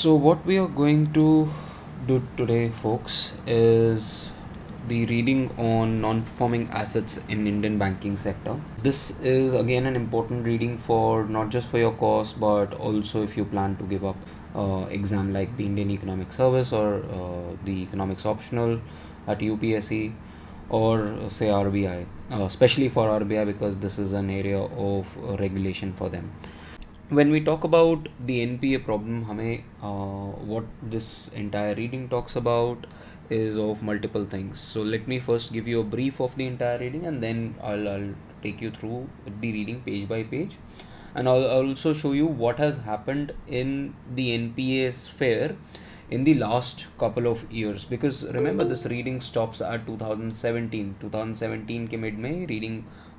so what we are going to do today folks is the reading on non-performing assets in Indian banking sector. This is again an important reading for not just for your course but also if you plan to give up uh, exam like the Indian Economic Service or uh, the Economics Optional at UPSC or uh, say RBI, uh, especially for RBI because this is an area of regulation for them. when we talk about the NPA problem, hame uh, what this entire reading talks about is of multiple things. So let me first give you a brief of the entire reading, and then I'll, I'll take you through the reading page by page, and I'll, I'll also show you what has happened in the NPA sphere in the last couple of years because remember this reading stops at 2017 2017 ke mid mein reading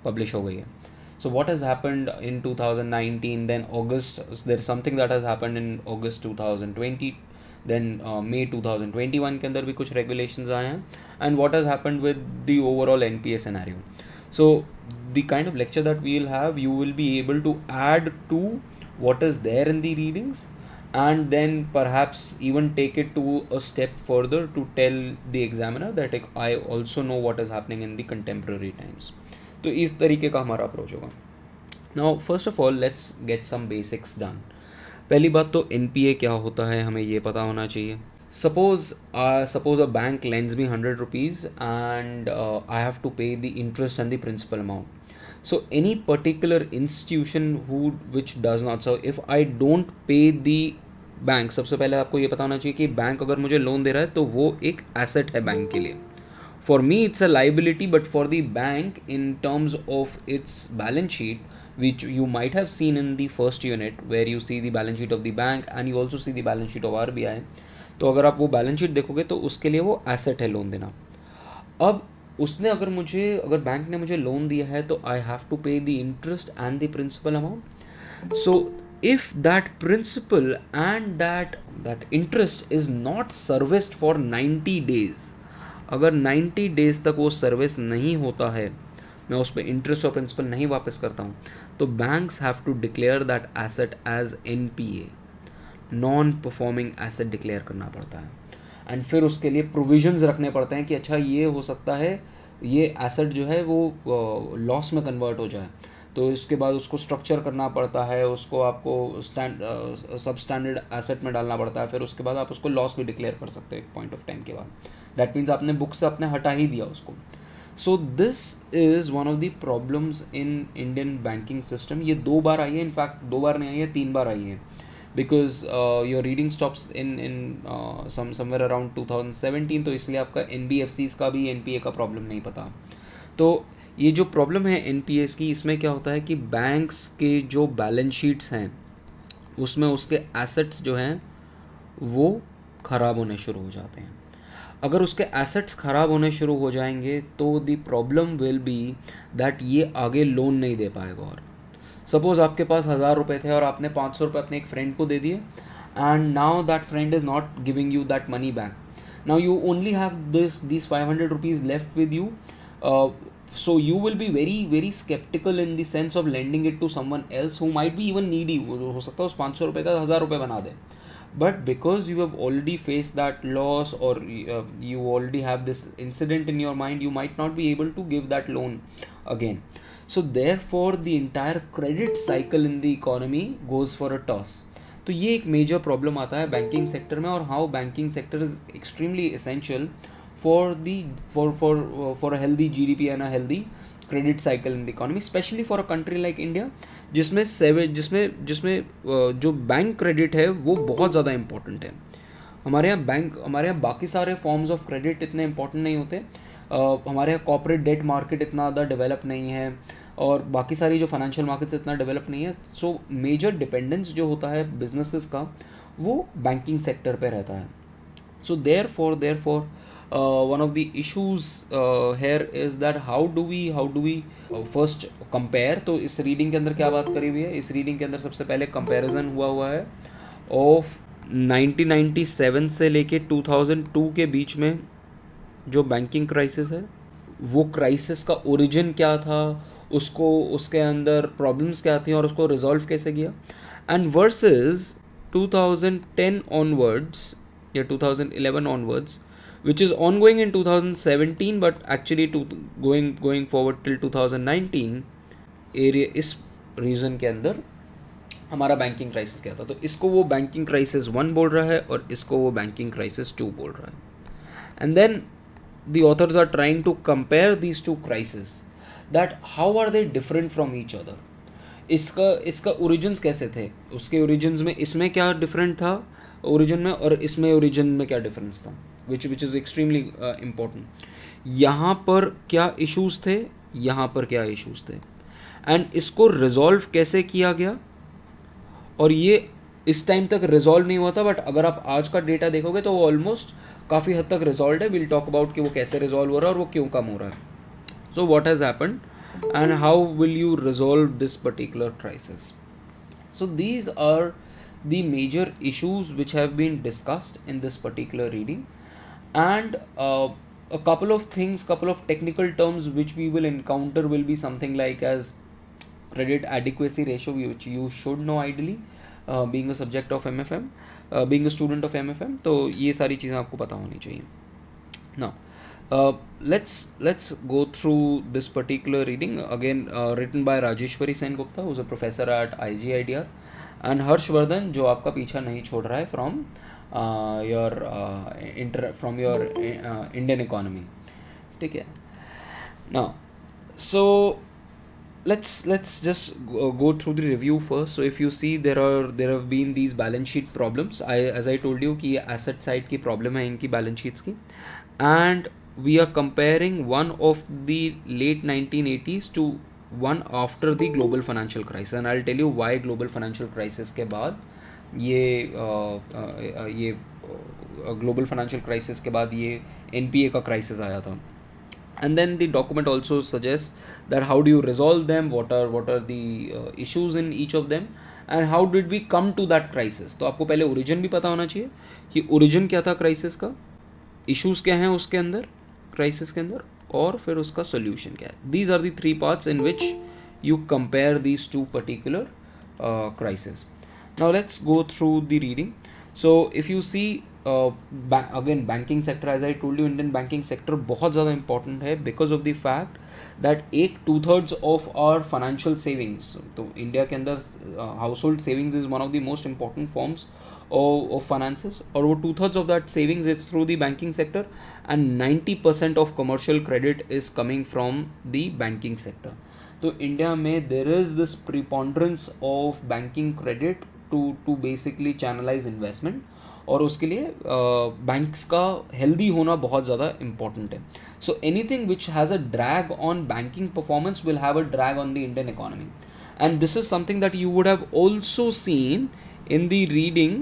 publish ho gayi hai So what has happened in 2019? Then August, there's something that has happened in August 2020. Then uh, May 2021 can there be कुछ regulations आए and what has happened with the overall NPA scenario. So the kind of lecture that we will have, you will be able to add to what is there in the readings and then perhaps even take it to a step further to tell the examiner that I also know what is happening in the contemporary times. तो इस तरीके का हमारा approach होगा ना first of all let's get some basics done पहली बात तो एन क्या होता है हमें ये पता होना चाहिए suppose suppose a bank lends me hundred rupees and I have to pay the interest and the principal amount so any particular institution who which does not serve if I don't pay the bank सबसे पहले आपको ये पता होना चाहिए कि bank अगर मुझे लोन दे रहा है तो वो एक एसेट है बैंक के लिए for me it's a liability but for the bank in terms of its balance sheet which you might have seen in the first unit where you see the balance sheet of the bank and you also see the balance sheet of RBI तो अगर आप वो balance sheet देखोगे तो उसके लिए वो asset है लोन देना अब उसने अगर मुझे अगर बैंक ने मुझे लोन दिया है तो I have to pay the interest and the principal amount so if that principal and that that interest is not serviced for ninety days अगर 90 डेज तक वो सर्विस नहीं होता है मैं उस पर इंटरेस्ट और प्रिंसिपल नहीं वापस करता हूँ तो banks have to declare that asset as N P A non performing asset declare करना पड़ता है एंड फिर उसके लिए प्रोविजन रखने पड़ते हैं कि अच्छा ये हो सकता है ये एसेट जो है वो लॉस में कन्वर्ट हो जाए तो इसके बाद उसको स्ट्रक्चर करना पड़ता है उसको आपको स्टैंड सब स्टैंडर्ड एसेट में डालना पड़ता है फिर उसके बाद आप उसको लॉस भी डिक्लेयर कर सकते हो एक पॉइंट ऑफ टाइम के बाद दैट मीन्स आपने बुक से आपने हटा ही दिया उसको so this is one of the problems in Indian banking system ये दो बार आई है इनफैक्ट दो बार नहीं आई है तीन बार आई है because your reading stops in in somewhere around two thousand seventeen तो इसलिए आपका एन बी एफ सीज का भी एन पी ए का प्रॉब्लम नहीं पता तो ये जो प्रॉब्लम है एन पी एस की इसमें क्या होता है कि बैंक्स के जो बैलेंस शीट्स हैं उसमें उसके एसेट्स जो हैं वो ख़राब होने शुरू हो जाते हैं अगर उसके एसेट्स ख़राब होने शुरू हो जाएंगे तो the problem will be that ये आगे लोन नहीं दे पाएगा और सपोज आपके पास हज़ार रुपये थे और आपने पाँच सौ रुपये अपने एक फ्रेंड को दे दिए and now that friend is not giving you that money back now you only have this this five hundred rupees left with you so you will be very very sceptical in terms of lending it to someone else who might भी even need you हो सकता है उस पाँच सौ रुपये का हज़ार रुपये बना दें but because you have already faced that loss or uh, you already have this incident in your mind you might not be able to give that loan again so therefore the entire credit cycle in the economy goes for a toss तो ये एक major problem आता है banking sector में और how banking sector is extremely essential for the for for for a healthy GDP and a healthy credit cycle in the economy especially for a country like India जिसमें सेवे जिसमें जिसमें जो bank credit है वो बहुत ज़्यादा इंपॉर्टेंट है हमारे यहाँ बैंक हमारे यहाँ बाकी सारे फॉर्म्स ऑफ क्रेडिट इतने इंपॉर्टेंट नहीं होते हमारे यहाँ कॉपरेट डेट मार्केट इतना ज़्यादा डेवलप नहीं है और बाकी सारी जो फाइनेंशियल मार्केट्स इतना डेवलप नहीं है सो मेजर डिपेंडेंस जो होता है बिजनेसिस का वो बैंकिंग सेक्टर पर रहता है so therefore therefore uh, one of the issues uh, here is that how do we how do we uh, first compare तो इस reading के अंदर क्या बात करी हुई है इस reading के अंदर सबसे पहले comparison हुआ हुआ है of 1997 से लेके 2002 के बीच में जो बैंकिंग क्राइसिस है वो क्राइसिस का ओरिजिन क्या था उसको उसके अंदर प्रॉब्लम्स क्या थी और उसको रिजॉल्व कैसे किया एंड वर्सेस 2010 ऑनवर्ड्स या 2011 onwards which is ongoing in two thousand seventeen but actually to going going forward till two thousand area इस रीजन के अंदर हमारा बैंकिंग क्राइसिस क्या था तो इसको वो बैंकिंग क्राइसिस वन बोल रहा है और इसको वो बैंकिंग क्राइसिस टू बोल रहा है and then the authors are trying to compare these two crisis that how are they different from each other इसका इसका ओरिजिन कैसे थे उसके ओरिजिन में इसमें क्या डिफरेंट था ओरिजिन में और इसमें ओरिजिन में क्या डिफरेंस था which which is extremely important यहाँ पर क्या इश्यूज़ थे यहाँ पर क्या इश्यूज़ थे एंड इसको रिजॉल्व कैसे किया गया और ये इस टाइम तक रिजॉल्व नहीं हुआ था बट अगर आप आज का डेटा देखोगे तो वो ऑलमोस्ट काफ़ी हद तक रिजॉल्व है विल टॉक अबाउट कि वो कैसे रिजॉल्व हो रहा है और वो क्यों कम हो रहा है so what has happen and how will you resolve this particular crisis so these are the major issues which have been discussed in this particular reading and uh, a couple of things couple of technical terms which we will encounter will be something like as credit adequacy ratio which you should know ideally uh, being a subject of mfm uh, being a student of mfm So, ये सारी चीज़ें आपको पता होनी चाहिए now uh, let's let's go through this particular reading again uh, written by Rajeshwari Sen Gupta who's a professor at IGIDR and Harshvardhan जो आपका पीछा नहीं छोड़ रहा है from uh, uh, your uh, inter from your uh, Indian economy. Take care. Now, so let's let's just go through the review first so if you see there are there have been these balance sheet problems i as i told you ki asset side ki problem hai inki balance sheets ki and we are comparing one of the late 1980s to one after the global financial crisis and i'll tell you why global financial crisis ke baad ये आ, आ, ये global financial crisis के बाद ये N का crisis आया था and then the document also suggest that how do you resolve them what are what are the issues in each of them and how did we come to that crisis तो आपको पहले origin भी पता होना चाहिए कि origin क्या था क्राइसिस का इशूज़ क्या हैं उसके अंदर क्राइसिस के अंदर और फिर उसका सोल्यूशन क्या है these are the three parts in which you compare these two particular crisis now let's go through the reading so if you see uh, ba again banking sector as i told you indian banking sector बहुत ज़्यादा important because of the fact that एक two thirds of our financial savings india India के uh, household savings is one of the most important forms of, finances or two thirds of that savings is through the banking sector and 90 percent of commercial credit is coming from the banking sector So India may there is this preponderance of banking credit. To to basically channelise investment और उसके लिए banks का healthy होना बहुत ज़्यादा important है so any thing which has a drag on banking performance will have a drag on the Indian economy and this is something that you would have also seen in the reading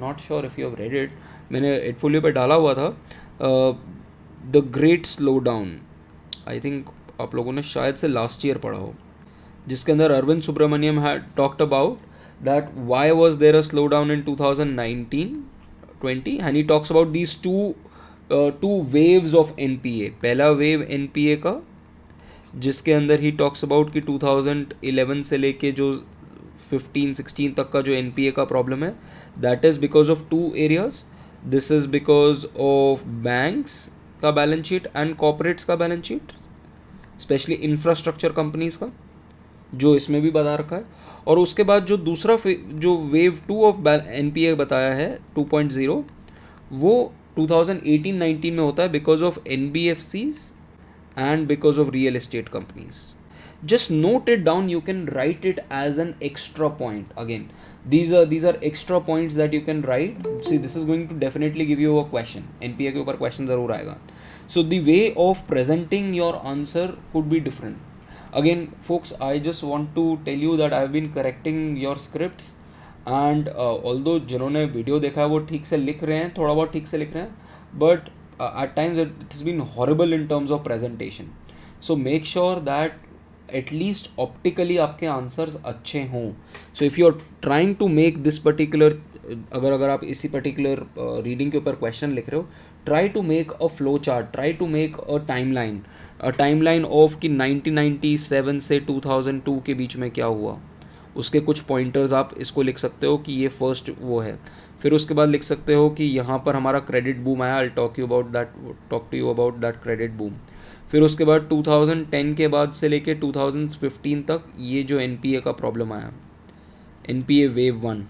not sure if you have read it मैंने एटफोलियो पर डाला हुआ था the great slow slowdown I think आप लोगों ने शायद से लास्ट ईयर पढ़ा हो जिसके अंदर अरविंद सुब्रमण्यम है talked about that why was there a slowdown in 2019 20 and he talks about these two uh, two waves of NPA पहला वेव NPA का जिसके अंदर ही टॉक्स अबाउट कि 2011 से लेके जो 15 16 तक का जो एन का प्रॉब्लम है that is because of two areas this is because of banks का बैलेंस शीट एंड कॉपरेट्स का balance sheet especially infrastructure companies का जो इसमें भी बता रखा है और उसके बाद जो दूसरा जो वेव टू ऑफ एन बताया है टू पॉइंट ज़ीरो वो टू थाउजेंड एटीन नाइनटीन में होता है because of N B F Cs and because of real estate companies just note it down you can write it as an extra point again these are these are extra point that you can write see this is going to definitely give you a question N के ऊपर क्वेश्चन जरूर आएगा so the way of presenting your answer could be different folks I just want to tell you that I i've been correcting your script and all though जिन्होंने video देखा है वो ठीक से लिख रहे हैं थोड़ा बहुत ठीक से लिख रहे हैं but at times it is been horrible in terms of presentation so make sure that at least optically आपके आंसर्स अच्छे हों so if you are trying to make this particular अगर अगर आप इसी पर्टिकुलर रीडिंग uh, के ऊपर क्वेश्चन लिख रहे हो try to make a flow chart try to make a time line timeline of कि 1997 से 2002 के बीच में क्या हुआ उसके कुछ पॉइंटर्स आप इसको लिख सकते हो कि ये फर्स्ट वो है फिर उसके बाद लिख सकते हो कि यहाँ पर हमारा क्रेडिट बूम आया I talk you about that talk to you about that credit boom फिर उसके बाद 2010 के बाद से लेके 2015 तक ये जो एन का प्रॉब्लम आया एन वेव वन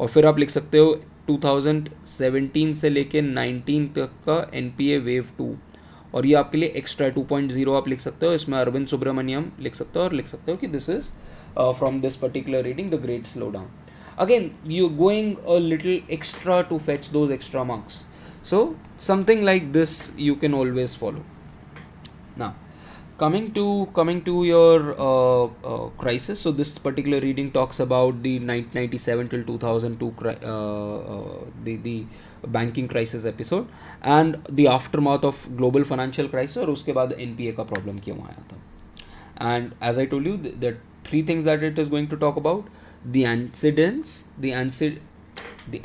और फिर आप लिख सकते हो 2017 से लेके 19 तक का एन वेव टू और ये आपके लिए एक्स्ट्रा टू पॉइंट जीरो आप लिख सकते हो इसमें अरविंद सुब्रमण्यम लिख सकते हो और लिख सकते हो कि this is from this particular reading the great slow down again you going a little extra to fetch those extra marks so something like this you can always follow ना coming to coming to your crisis so this particular reading talks about the nineteen ninety seven to two thousand to the banking crisis episode and the aftermath of global financial crisis और उसके बाद N का problem क्यों आया था and as I told you the three things that it is going to talk about the incidents the the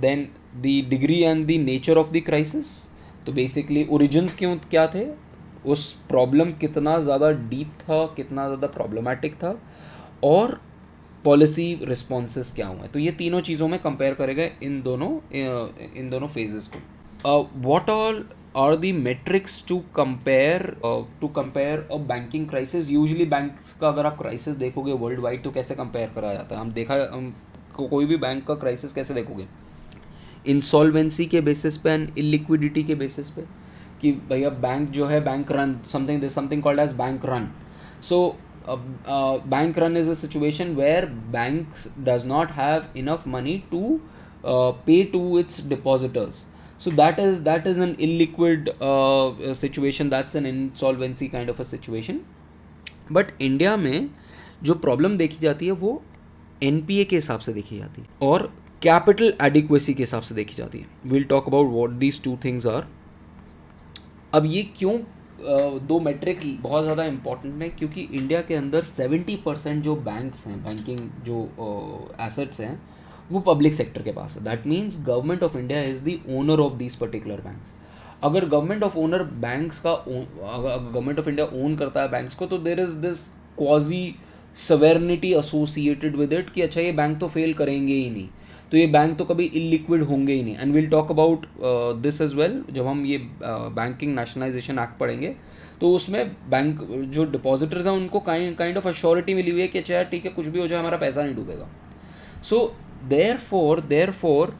then the degree and the nature of the crisis तो basically origin क्यों क्या थे उस problem कितना ज़्यादा deep था कितना ज़्यादा प्रॉब्लमैटिक था और पॉलिसी रिस्पॉन्सेज क्या हुए तो ये तीनों चीज़ों में कंपेयर करेगा इन दोनों इन दोनों फेजेस को what all are the metrics to compare to compare a banking crisis usually bank का अगर आप क्राइसिस देखोगे वर्ल्ड वाइड तो कैसे कंपेयर करा जाता है हम देखा हम को, कोई भी बैंक का क्राइसिस कैसे देखोगे इंसॉल्वेंसी के बेसिस पे एंड इलिक्विडिटी के बेसिस पे कि भैया बैंक जो है bank run something this something called as bank run so bank run is actuation situation where bank does not have enough money to pay to its depositors so that is that is an illiquid situation that's an insolvency kind of a situation but India में जो problem देखी जाती है वो N P ए के हिसाब से देखी जाती है और कैपिटल एडिक्वेसी के हिसाब से देखी जाती है we'll talk about what these two things are अब ये क्यों दो मेट्रिक बहुत ज़्यादा इम्पॉर्टेंट है क्योंकि इंडिया के अंदर सेवेंटी परसेंट जो बैंक्स हैं बैंकिंग जो एसेट्स हैं वो पब्लिक सेक्टर के पास है that means government of India is the owner of this particular banks अगर गवर्नमेंट ऑफ ओनर बैंक्स का गवर्नमेंट ऑफ इंडिया ओन करता है बैंक्स को तो there is this quasi sovereignty associated with it कि अच्छा ये बैंक तो फेल करेंगे ही नहीं तो ये बैंक तो कभी इलिक्विड होंगे ही नहीं and will talk about this as well जब हम ये बैंकिंग नेशनलाइजेशन एक्ट पढ़ेंगे तो उसमें बैंक जो डिपॉजिटर्स हैं उनको काइंड काइंड ऑफ अश्योरिटी मिली हुई है कि अच्छा यार ठीक है कुछ भी हो जाए हमारा पैसा नहीं डूबेगा so therefore therefore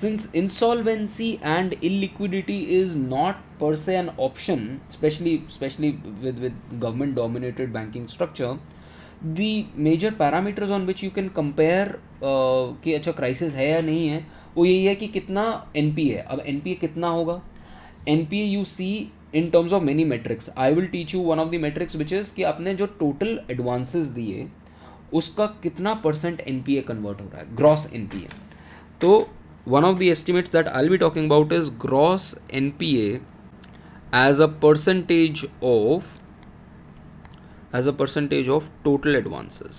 since insolvency and illiquidity is not per se an option specially specially with with government dominated banking structure the major parameters on which you can compare कि अच्छा crisis है या नहीं है वो यही है कि कितना एन है अब एन कितना होगा and you see in terms of many metrics I will teach you one of the metrics which is कि आपने जो टोटल एडवांसेस दिए उसका कितना परसेंट एन कन्वर्ट हो रहा है ग्रॉस एन तो one of the estimates that I be talking about is gross N P as a percentage of as a percentage of total advances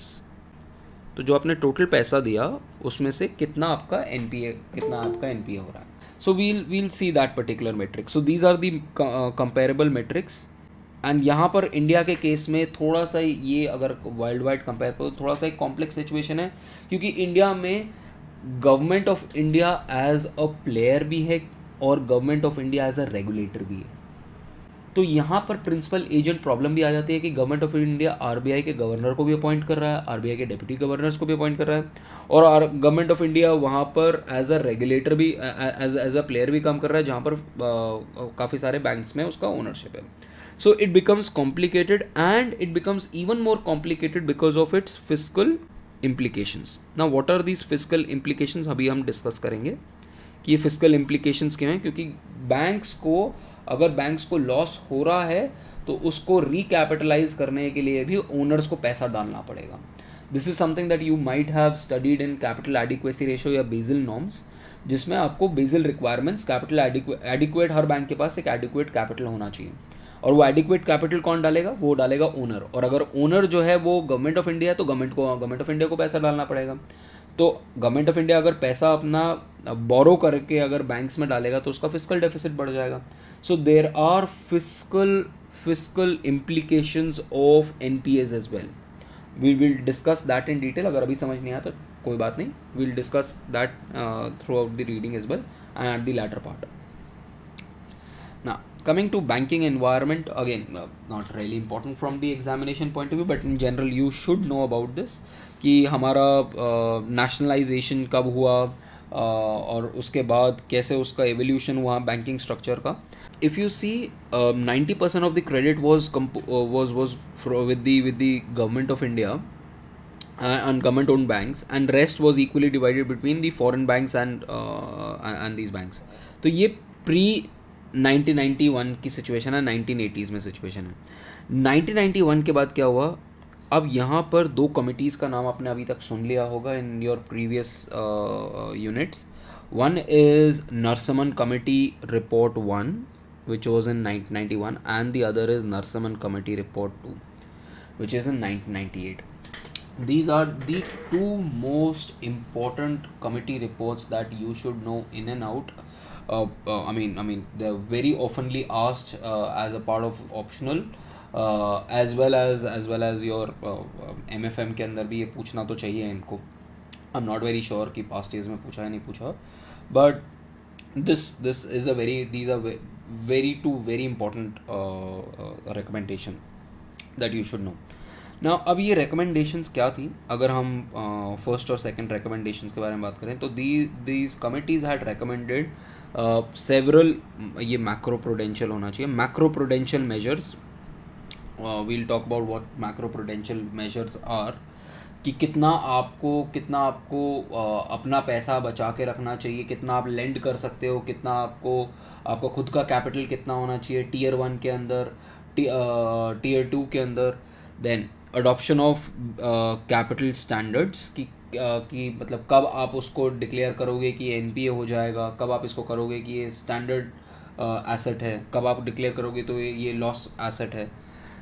तो जो आपने टोटल पैसा दिया उसमें से कितना आपका एन कितना आपका एन हो रहा है so we'll we'll see that particular metric so these are the comparable metrics and यहाँ पर इंडिया के केस में थोड़ा सा ये अगर वर्ल्ड वाइड कंपेयर करो थोड़ा सा एक कॉम्प्लेक्स सिचुएशन है क्योंकि इंडिया में government of India as a player भी है और government of India as a regulator भी है तो यहाँ पर प्रिंसिपल एजेंट प्रॉब्लम भी आ जाती है कि गवर्नमेंट ऑफ इंडिया आर के गवर्नर को भी अपॉइंट कर रहा है आर के डिप्टी गवर्नर्स को भी अपॉइंट कर रहा है और गवर्नमेंट ऑफ इंडिया वहाँ पर एज अ रेगुलेटर भी एज अ प्लेयर भी काम कर रहा है जहाँ पर काफ़ी सारे बैंक्स में उसका ओनरशिप है so it becomes complicated and it becomes even more complicated because of its physical implications ना what are these physical implications अभी हम डिस्कस करेंगे कि ये फिजिकल इम्प्लीकेशंस क्यों हैं क्योंकि बैंक्स को अगर बैंक्स को लॉस हो रहा है तो उसको रिकैपिटलाइज करने के लिए भी ओनर्स को पैसा डालना पड़ेगा this is something that you might have studied in capital adequacy ratio या बेजिल नॉर्म्स जिसमें आपको बेजिल रिक्वायरमेंट्स कैपिटल एडिक्वेट हर बैंक के पास एक एडिक्वेट कैपिटल होना चाहिए और वो एडिक्वेट कैपिटल कौन डालेगा वो डालेगा ओनर और अगर ओनर जो है वो गवर्नमेंट ऑफ इंडिया है तो गवर्नमेंट को गवर्नमेंट ऑफ इंडिया को पैसा डालना पड़ेगा तो गवर्नमेंट ऑफ इंडिया अगर पैसा अपना बोरो करके अगर बैंक्स में डालेगा तो उसका फिजिकल डेफिसिट बढ़ जाएगा so there are physical physical implications of N P as as well we will discuss that in detail अगर अभी समझ नहीं आया तो कोई बात नहीं we'll discuss that throughout the reading as well and at the latter part ना coming to banking environment again uh, not really important from the examination point of view but in general you should know about this कि हमारा nationalisation कब हुआ Uh, और उसके बाद कैसे उसका एवोल्यूशन हुआ बैंकिंग स्ट्रक्चर का if you see ninety percent of the credit was was was with the with the government of India and government own banks and rest was equally divided between the foreign banks and and these banks तो ये pre nineteen ninety one की situation है nineteen eighties में situation है nineteen ninety one के बाद क्या हुआ अब यहाँ पर दो कमिटीज़ का नाम आपने अभी तक सुन लिया होगा in your previous units one is Narasimham committee report one which was in nineteen ninety one and the other is Narasimham committee report two which is in nineteen ninety eight these are the two most important committee reports that you should know in and out I mean I mean the very oftenly asked as a part of optional as well as as well as your M F M के अंदर भी ये पूछना तो चाहिए इनको I am not very sure कि past years में पूछा या नहीं पूछा but this this is a very these are very two very important recommendation that you should know ना अब ये रिकमेंडेशंस क्या थी अगर हम फर्स्ट uh, और सेकेंड रिकमेंडेशंस के बारे में बात करें तो the these committees had recommended several ये मैक्रो प्रोडेंशियल होना चाहिए macro prudential measures we'll talk about what macro prudential measures are कि कितना आपको कितना आपको आ, uh, अपना पैसा बचा के रखना चाहिए कितना आप लेंड कर सकते हो कितना आपको आपका खुद का कैपिटल कितना होना चाहिए टीयर वन के अंदर टीयर टू uh, के अंदर then adoption of capital standards कि uh, कि मतलब कब आप उसको डिक्लेयर करोगे कि एन हो जाएगा कब आप इसको करोगे कि ये स्टैंडर्ड एसेट है कब आप डिक्लेयर करोगे तो ये लॉस एसेट है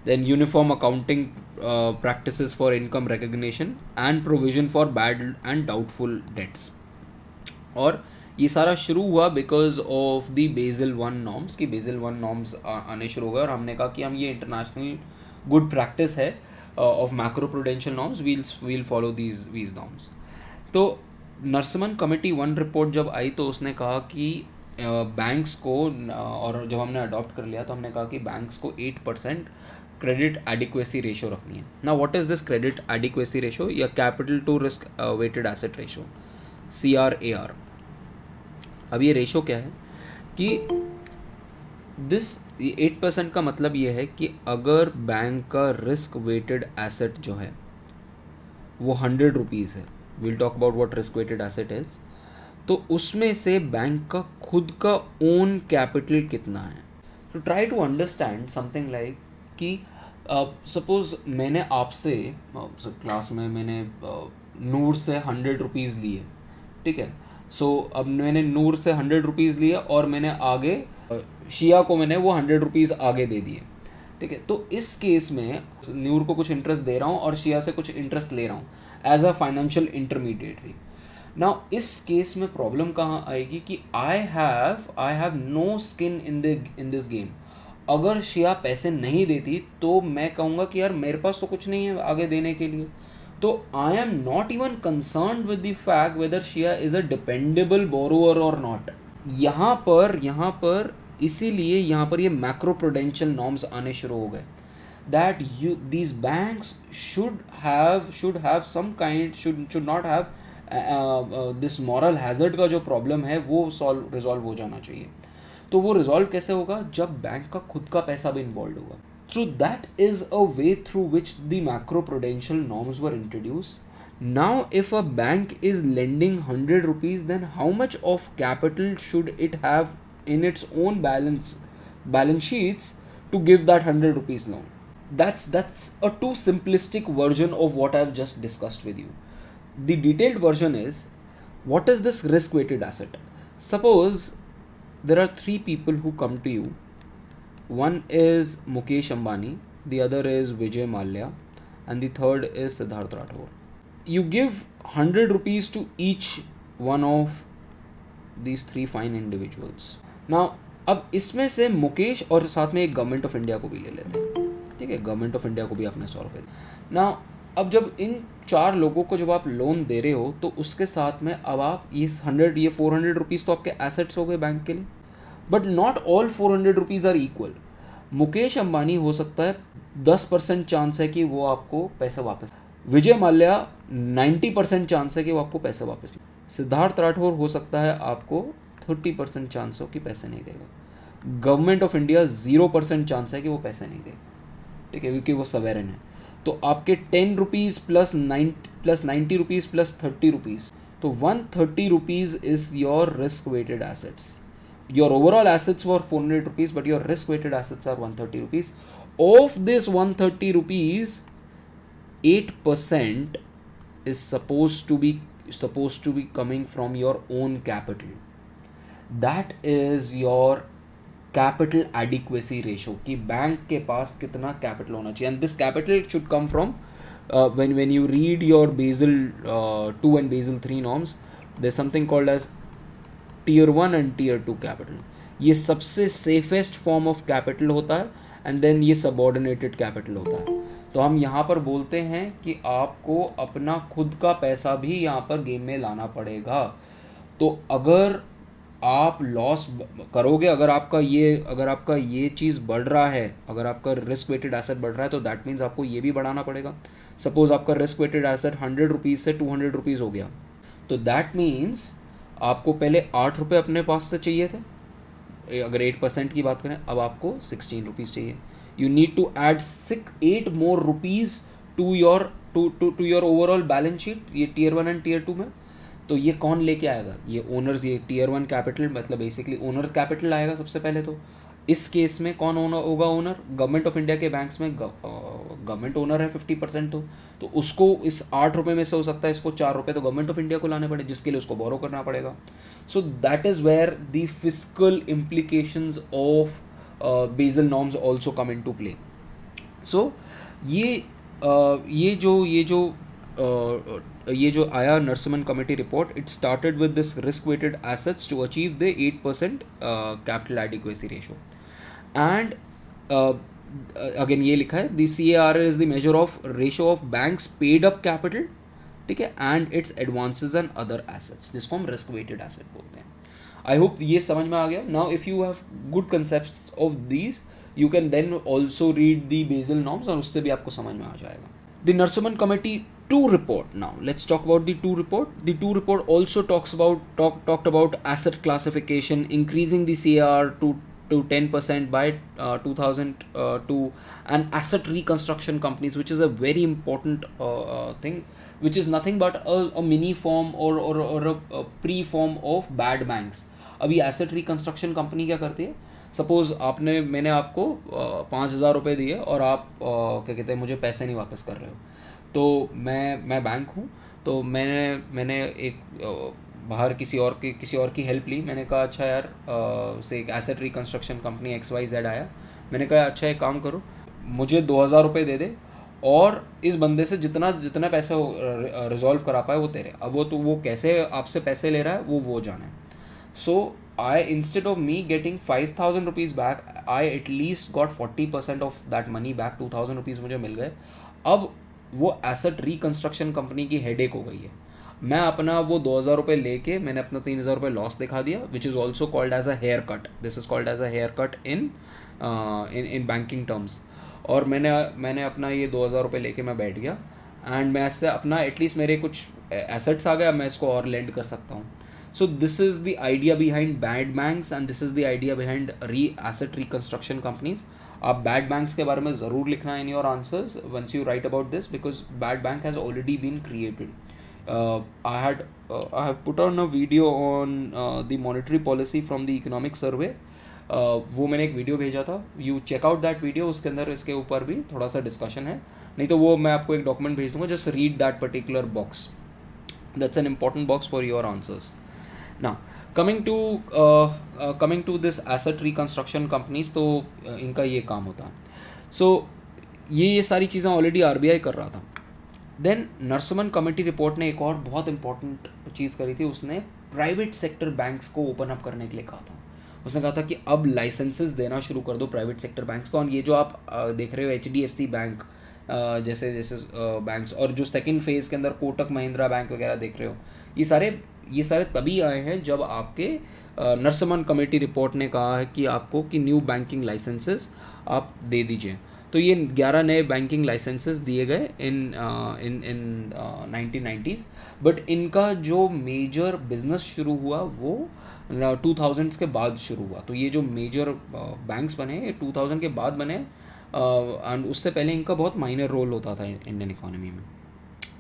then uniform accounting uh, practices for income recognition and provision for bad and doubtful debts और ये सारा शुरू हुआ because of the Basel one norms की बेजल वन नॉर्म्स आने शुरू हो गए और हमने कहा कि हम ये इंटरनेशनल गुड प्रैक्टिस है of macro prudential norms we'll we'll follow these these norms तो नर्समन कमेटी वन रिपोर्ट जब आई तो उसने कहा कि बैंक्स uh, को uh, और जब हमने अडॉप्ट कर लिया तो हमने कहा कि बैंक्स को eight percent credit adequacy ratio रखनी है ना what is this credit adequacy ratio या capital to risk weighted asset ratio C R A R अब ये रेशो क्या है कि दिस एट परसेंट का मतलब ये है कि अगर बैंक का रिस्क वेटेड एसेट जो है वो हंड्रेड रुपीज़ है will talk about what risk weighted asset is तो उसमें से बैंक का खुद का ओन कैपिटल कितना है to try to understand something like कि सपोज़ मैंने आपसे क्लास में मैंने नूर से हंड्रेड रुपीज़ लिए ठीक है सो so, अब मैंने नूर से हंड्रेड रुपीज़ लिए और मैंने आगे शिया को मैंने वो हंड्रेड रुपीज़ आगे दे दिए ठीक है तो इस केस में नूर को कुछ इंटरेस्ट दे रहा हूँ और शिया से कुछ इंटरेस्ट ले रहा हूँ एज अ फाइनेंशियल इंटरमीडिएटरी ना इस केस में प्रॉब्लम कहाँ आएगी कि I have I have no skin in the in this game अगर शिया पैसे नहीं देती तो मैं कहूँगा कि यार मेरे पास तो कुछ नहीं है आगे देने के लिए तो I am not even concern with the fact whether शिया इज़ अ डिपेंडेबल बोरोअर और नॉट यहाँ पर यहाँ पर इसीलिए यहाँ पर ये मैक्रो प्रोडेंशियल नॉर्म्स आने शुरू हो गए that you these banks should have should have some kind should should not have this moral hazard का जो प्रॉब्लम है वो सॉल्व रिजॉल्व हो जाना चाहिए तो वो रिजॉल्व कैसे होगा जब बैंक का खुद का पैसा भी इन्वॉल्व होगा so that is a way through which the macro prudential norms were introduce now if a bank is lending hundred rupees then how much of capital should it have in its own balance balance sheets to give that hundred rupees loan that's that's a too simplistic version of what I have just discussed with you the detailed version is what is this risk weighted asset suppose there are three people who come to you one is mukesh ambani the other is vijay malya and the third is siddharth rathore you give 100 rupees to each one of these three fine individuals now अब इसमें से मुकेश और साथ में एक government of India को भी ले लेते हैं ठीक है गवर्नमेंट ऑफ इंडिया को भी आपने सॉल्व कर दिया ना अब जब इन चार लोगों को जब आप लोन दे रहे हो तो उसके साथ में अब आप ये हंड्रेड ये फोर हंड्रेड रुपीज़ तो आपके एसेट्स हो गए बैंक के लिए but not all four hundred rupees are equal Mukesh Ambani हो सकता है दस परसेंट चांस है कि वो आपको पैसा वापस Vijay Mallya ninety percent chance है कि वो आपको पैसा वापस सिद्धार्थ राठौर हो सकता है आपको थर्टी परसेंट चांस हो कि पैसे नहीं देगा government of India zero percent chance है कि वो पैसे नहीं देगा ठीक है क्योंकि वो सवेरन है तो आपके ten rupees plus nine plus ninety rupees plus thirty rupees तो one thirty rupees is your risk weighted assets your overall assets were 400 rupees but your risk weighted assets are 130 rupees of this 130 rupees 8% is supposed to be supposed to be coming from your own capital that is your capital adequacy ratio कि bank के पास कितना capital होना चाहिए And this capital should come from uh, when when you read your Basel uh, 2 and Basel 3 norms, there's something called as tier one and tier two capital ये सबसे safest form of capital होता है and then ये subordinated capital होता है तो हम यहाँ पर बोलते हैं कि आपको अपना खुद का पैसा भी यहाँ पर गेम में लाना पड़ेगा तो अगर आप लॉस करोगे अगर आपका ये अगर आपका ये चीज़ बढ़ रहा है अगर आपका रिस्क वेटेड एसेट बढ़ रहा है तो दैट मीन्स आपको ये भी बढ़ाना पड़ेगा सपोज आपका risk weighted asset hundred rupees से टू हंड्रेड रुपीज़ हो गया तो दैट मीन्स आपको पहले आठ रुपये अपने पास से चाहिए थे अगर एट परसेंट की बात करें अब आपको सिक्सटीन रुपीज़ चाहिए you need to add six eight more rupees to your to to to your overall balance sheet ये tier one and tier two में तो ये कौन लेके आएगा ये ओनर्स ये टीयर वन कैपिटल मतलब बेसिकली ओनर कैपिटल आएगा सबसे पहले तो इस केस में कौन ओनर होगा ओनर गवर्नमेंट ऑफ इंडिया के बैंक्स में गवर्नमेंट ओनर है फिफ्टी परसेंट तो तो उसको इस आठ रुपये में से हो सकता है इसको चार रुपये तो गवर्नमेंट ऑफ इंडिया को लाने पड़े जिसके लिए उसको बोरो करना पड़ेगा so that is where the physical implication of Basel norms also come in to play so ये uh, ये जो ये जो uh, uh ये जो आया Narasimham committee report it started with this risk weighted assets to achieve the eight percent capital adequacy ratio and again ये लिखा है the C A R is the measure of ratio of bank paid up capital ठीक है and its advances and other assets जिसको हम risk weighted asset बोलते हैं I hope ये समझ में आ गया now if you have good concept of these you can then also read the Basel norms और उससे भी आपको समझ में आ जाएगा the Narasimham committee two report now let's talk about the two report the two report also talks about talk talked about asset classification increasing the C R to to 10% by uh, 2002 and asset reconstruction companies which is a very important uh, uh, thing which is nothing but a, a mini form or or, or a, a pre form of bad banks अभी asset reconstruction company क्या करती है suppose आपने मैंने आपको पाँच हज़ार रुपये दिए और आप क्या कहते हैं मुझे पैसे नहीं वापस कर रहे हो तो मैं मैं बैंक हूँ तो मैंने मैंने एक बाहर किसी और की किसी और की हेल्प ली मैंने कहा अच्छा यार उसे एक asset reconstruction company X Y Z आया मैंने कहा अच्छा एक काम करो मुझे दो हज़ार रुपये दे दे और इस बंदे से जितना जितना पैसा रिजॉल्व करा पाए वो तेरे अब वो तो वो कैसे आपसे पैसे ले रहा है वो वो जाना है so I instead of me getting five thousand rupees back I at least got forty percent of that money back two thousand rupees मुझे मिल गए अब वो एसेट रिकन्स्ट्रक्शन कंपनी की हेडेक हो गई है मैं अपना वो दो हज़ार रुपये लेके मैंने अपना तीन हज़ार रुपये लॉस दिखा दिया which is also called as a haircut this is called as a haircut in in in banking terms और मैंने मैंने अपना ये दो हज़ार रुपये लेके मैं बैठ गया एंड मैं इससे अपना एटलीस्ट मेरे कुछ एसेट्स आ गया मैं इसको और लेंड कर सकता हूँ so this is the idea behind bad banks and this is the idea behind re asset reconstruction companies आप बैड बैंक्स के बारे में ज़रूर लिखना in your answers once you write about this because bad bank has already been created I had I have I on uh, put on a video on uh, the monetary policy from uh, वो मैंने एक video भेजा था you checkout that video उसके अंदर इसके ऊपर भी थोड़ा सा डिस्कशन है नहीं तो वो मैं आपको एक डॉक्यूमेंट भेज दूंगा just read that particular box that's an important box for your answers ना coming to coming to this asset reconstruction companies तो uh, इनका ये काम होता है सो so, ये ये सारी चीज़ें ऑलरेडी आर कर रहा था देन नर्समन कमेटी रिपोर्ट ने एक और बहुत इंपॉर्टेंट चीज़ करी थी उसने प्राइवेट सेक्टर बैंक्स को ओपन अप करने के लिए कहा था उसने कहा था कि अब लाइसेंसेस देना शुरू कर दो प्राइवेट सेक्टर बैंक्स को और ये जो आप देख रहे हो एच बैंक जैसे जैसे बैंक्स और जो सेकेंड फेज़ के अंदर कोटक महिंद्रा बैंक वगैरह देख रहे हो ये सारे ये सारे तभी आए हैं जब आपके नरसमन कमेटी रिपोर्ट ने कहा है कि आपको कि न्यू बैंकिंग लाइसेंसेस आप दे दीजिए तो ये 11 नए बैंकिंग लाइसेंसेस दिए गए in in in nineteen nineties but इनका जो मेजर बिजनेस शुरू हुआ वो टू uh, थाउजेंड्स के बाद शुरू हुआ तो ये जो मेजर बैंक्स uh, बने ये टू थाउजेंड के बाद बने एंड uh, उससे पहले इनका बहुत माइनर रोल होता था इंडियन इकोनॉमी में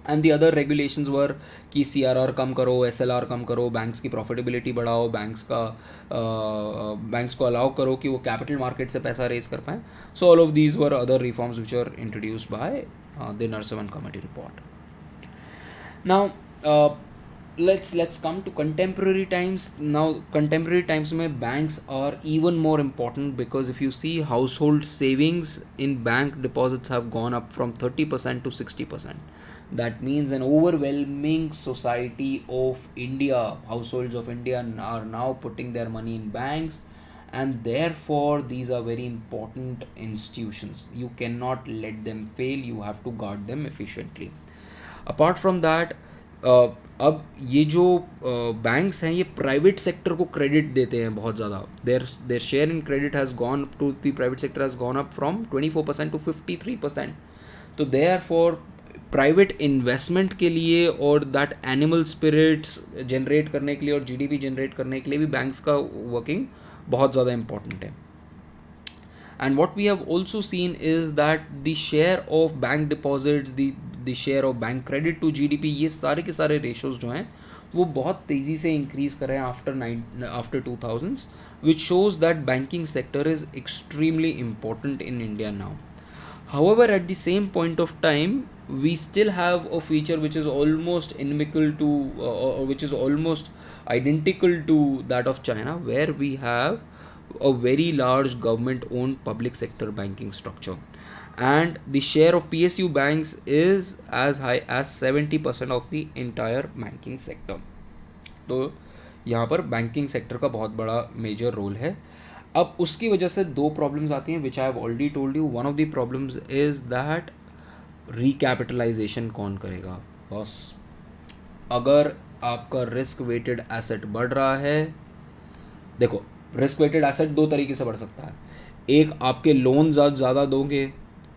and the other regulations were कि सी आर आर कम करो एस एल आर कम करो बैंक्स की प्रॉफिटेबिलिटी बढ़ाओ बैंक्स का बैंक्स को अलाउ करो कि वो कैपिटल मार्केट से पैसा रेज कर पाएँ so all of these were other reforms which are introduce by the Narasimham committee report now let's let's come to contemporary times now contemporary times may banks are even more important because if you see household savings in bank deposits have gone up from 30% to 60% that means an overwhelming society of india households of india are now putting their money in banks and therefore these are very important institutions you cannot let them fail you have to guard them efficiently apart from that uh, अब ये जो banks uh, हैं ये private sector को credit देते हैं बहुत ज़्यादा there there share in credit has gone to private sector has gone up from 24 percent to 53 percent तो therefore. फॉर प्राइवेट इन्वेस्टमेंट के लिए और दैट एनिमल स्पिरिट्स जनरेट करने के लिए और जीडीपी जनरेट करने के लिए भी बैंक्स का वर्किंग बहुत ज़्यादा इंपॉर्टेंट है and what we have also seen is that the share of bank deposit the share of bank credit to G D P ये सारे के सारे रेशोज जो हैं वो बहुत तेज़ी से इंक्रीज कर रहे हैं after nine after two thousands which shows that banking sector is extremely important in India now however at the same point of time we still have a feature which is almost inimical to uh, or which is almost identical to that of china where we have a very large government owned public sector banking structure and the share of psu banks is as high as 70% of the entire banking sector तो यहाँ पर banking sector का बहुत बड़ा major role है अब उसकी वजह से दो प्रॉब्लम्स आती हैं which I have already told you one of the problems is that recapitalization कौन करेगा बॉस अगर आपका रिस्क वेटेड एसेट बढ़ रहा है देखो रिस्क वेटेड एसेट दो तरीके से बढ़ सकता है एक आपके लोन आप ज़्यादा दोगे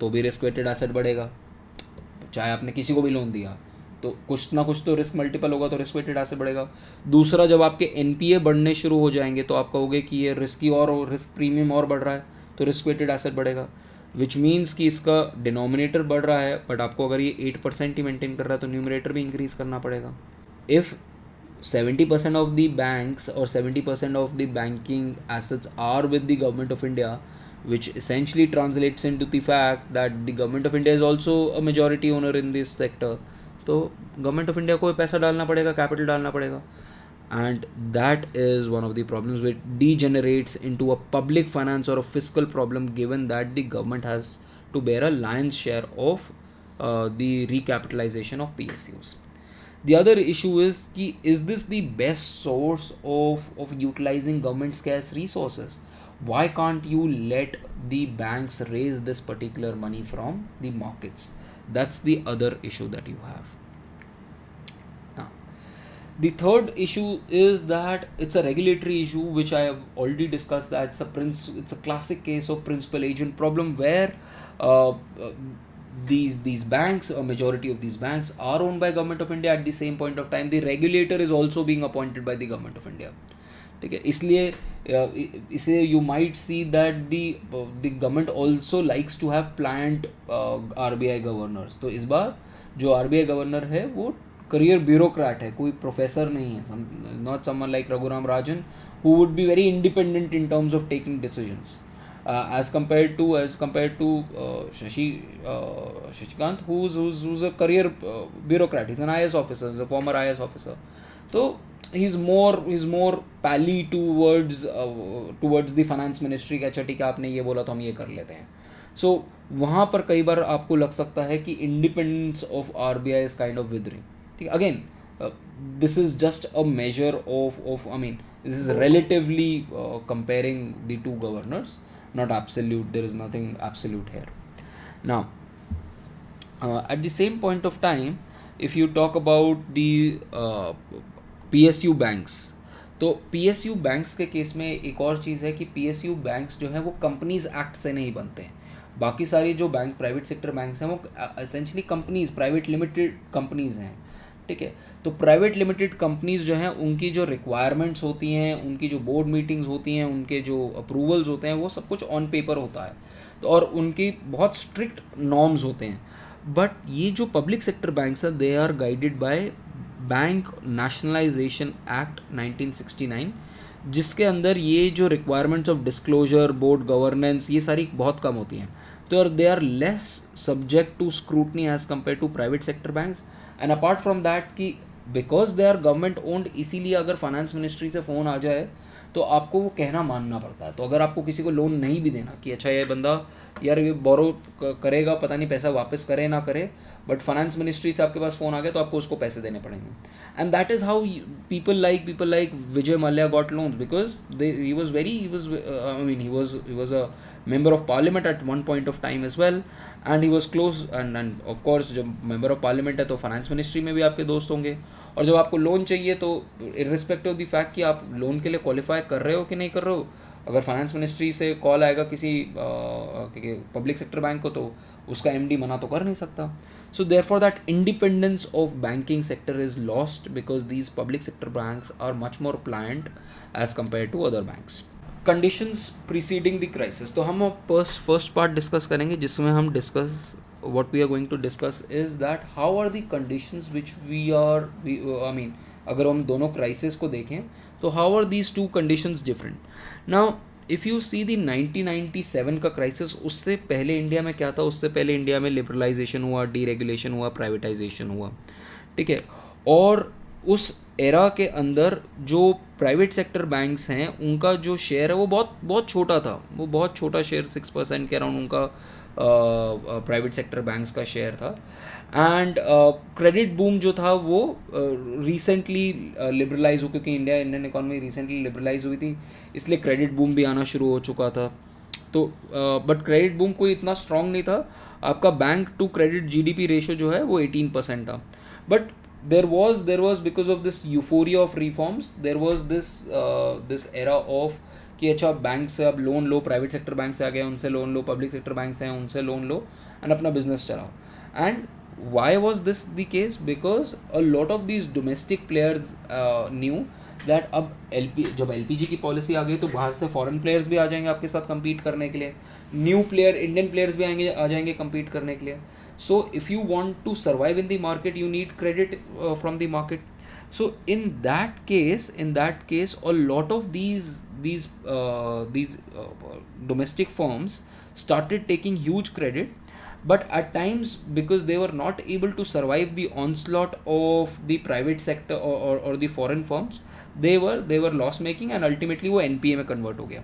तो भी रिस्क वेटेड एसेट बढ़ेगा चाहे आपने किसी को भी लोन दिया तो कुछ ना कुछ तो रिस्क मल्टीपल होगा तो रिस्क वेटेड एसेट बढ़ेगा दूसरा जब आपके एन बढ़ने शुरू हो जाएंगे तो आप कहोगे कि ये रिस्की और रिस्क प्रीमियम और बढ़ रहा है तो रिस्क वेटेड एसेट बढ़ेगा विच मीन्स कि इसका डिनोमिनेटर बढ़ रहा है बट आपको अगर ये एट परसेंट ही मेंटेन कर रहा है तो न्यूमिनेटर भी इंक्रीज करना पड़ेगा if seventy percent of the banks और seventy percent of the banking assets are with the government of India essentially translates into the fact that the government of India is also a majority owner in this sector तो government of India को पैसा डालना पड़ेगा capital डालना पड़ेगा and that is one of the problems which degenerates into a public finance or a fiscal problem given that the government has to bear a lion's share of uh, the recapitalization of PSUs. The other issue is ki, is this the best source of, of utilizing government scarce resources? Why can't you let the banks raise this particular money from the markets? That's the other issue that you have the third issue is that it's a regulatory issue which i have already discussed that it's a prince it's a classic case of principal agent problem where uh, these these banks a majority of these banks are owned by government of india at the same point of time the regulator is also being appointed by the government of india Okay, है इसलिए इसे you might see that the the government also likes to have plant RBI B I governors जो आर governor है वो career bureaucrat है कोई professor नहीं है not someone like Raghuram Rajan who would be very independent in terms of taking decisions as compare to as compare to Shashi Shashikant whose a career bureaucrat is an I S officer is a former I S officer तो he is more is more pally towards towards the finance ministry का अच्छा ठीक आपने ये बोला तो हम ये कर लेते हैं सो so, वहाँ पर कई बार आपको लग सकता है कि independence of R B I is kind of withering ठीक again this is just a measure of of I mean this is relatively comparing the two governors not absolute there is nothing absolute here now at the same point of time if you talk about the P S U banks तो P S U banks के case में एक और चीज़ है कि P S U banks जो हैं वो कंपनीज एक्ट से नहीं बनते हैं बाकी सारी जो बैंक प्राइवेट सेक्टर बैंक्स हैं वो essentially companies private limited companies हैं ठीक है तो प्राइवेट लिमिटेड कंपनीज जो हैं उनकी जो रिक्वायरमेंट्स होती हैं उनकी जो बोर्ड मीटिंग्स होती हैं उनके जो अप्रूवल्स होते हैं वो सब कुछ ऑन पेपर होता है तो और उनकी बहुत स्ट्रिक्ट नॉर्म्स होते हैं बट ये जो पब्लिक सेक्टर बैंक्स हैं they are guided by bank nationalisation act 1969 जिसके अंदर ये जो requirements of disclosure board governance ये सारी बहुत कम होती हैं तो they are less subject to scrutiny as compare to private sector banks and apart from that कि because they are government owned इसीलिए अगर फाइनेंस मिनिस्ट्री से फ़ोन आ जाए तो आपको वो कहना मानना पड़ता है तो अगर आपको किसी को लोन नहीं भी देना कि अच्छा ये बंदा यार ये बोरो करेगा पता नहीं पैसा वापस करे ना करे बट फाइनेंस मिनिस्ट्री से आपके पास फ़ोन आ गया तो आपको उसको पैसे देने पड़ेंगे and that is how people like people like Vijay Mallya got loans because they he was very he was I mean he was he was a member of parliament at one point of time as well and he was close and and of course जब member of parliament है तो finance ministry में भी आपके दोस्त होंगे और जब आपको लोन चाहिए तो इरिस्पेक्टिव ऑफ द फैक्ट कि आप लोन के लिए क्वालिफाई कर रहे हो कि नहीं कर रहे हो अगर फाइनेंस मिनिस्ट्री से कॉल आएगा किसी पब्लिक सेक्टर बैंक को तो उसका डी मना तो कर नहीं सकता so therefore that independence of banking sector is lost because these public sector banks are much more pliant as compare to other banks conditions preceding the crisis तो हम फर्स्ट फर्स्ट पार्ट डिस्कस करेंगे जिसमें हम discuss what we are going to discuss is that how are the conditions which we are I mean अगर हम दोनों crisis को देखें तो how are these to condition different now if you see the 1997 का क्राइसिस उससे पहले India में क्या था उससे पहले इंडिया में लिबरलाइजेशन हुआ डीरेगुलेशन हुआ प्राइवेटाइजेशन हुआ ठीक है और उस एरा के अंदर जो प्राइवेट सेक्टर बैंक्स हैं उनका जो शेयर है वो बहुत बहुत छोटा था वो बहुत छोटा शेयर सिक्स परसेंट के अराउंड उनका प्राइवेट सेक्टर बैंक्स का शेयर था एंड क्रेडिट बूम जो था वो रिसेंटली लिबरलाइज हो क्योंकि India Indian economy recently liberalize हुई थी इसलिए क्रेडिट बूम भी आना शुरू हो चुका था तो बट क्रेडिट बूम कोई इतना स्ट्रांग नहीं था आपका bank to credit GDP ratio जो है वो एटीन परसेंट था but there was there was because of this euphoria of reforms there was this uh, this era of कि अच्छा बैंक से अब लोन लो प्राइवेट सेक्टर बैंक से आ गए उनसे लोन लो पब्लिक सेक्टर बैंक से हैं उनसे लोन लो एंड अपना बिजनेस चलाओ and why was this the case because a lot of these domestic players uh, knew अब एल पी जब एल पी जी की पॉलिसी आ गई तो बाहर से फॉरन प्लेयर्स भी आ जाएंगे आपके साथ कम्पीट करने के लिए न्यू प्लेयर इंडियन प्लेयर्स भी आएंगे आ जाएंगे कम्पीट करने के लिए so if you want to survive in the market you need credit uh, from the market so in that case in that case a lot of these these uh, these uh, domestic firms started taking huge credit but at times because they were not able to survive the onslaught of the private sector or, or, or the foreign firms they were they were loss making and ultimately were an convert हो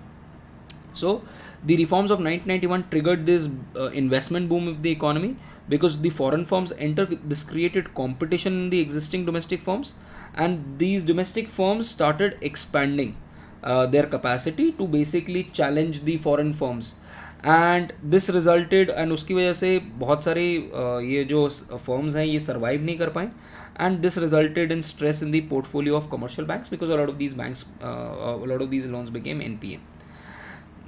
so the reforms of 1991 triggered this uh, investment boom of the economy because the foreign firms entered, this created competition in the existing domestic firms and these domestic firms started expanding uh, their capacity to basically challenge the foreign firms and this resulted and उसकी वजह से बहुत सारे ये जो firms हैं ये survive नहीं कर पाए and this resulted in stress in the portfolio of commercial banks because a lot of these banks uh, a lot of these loans became NPA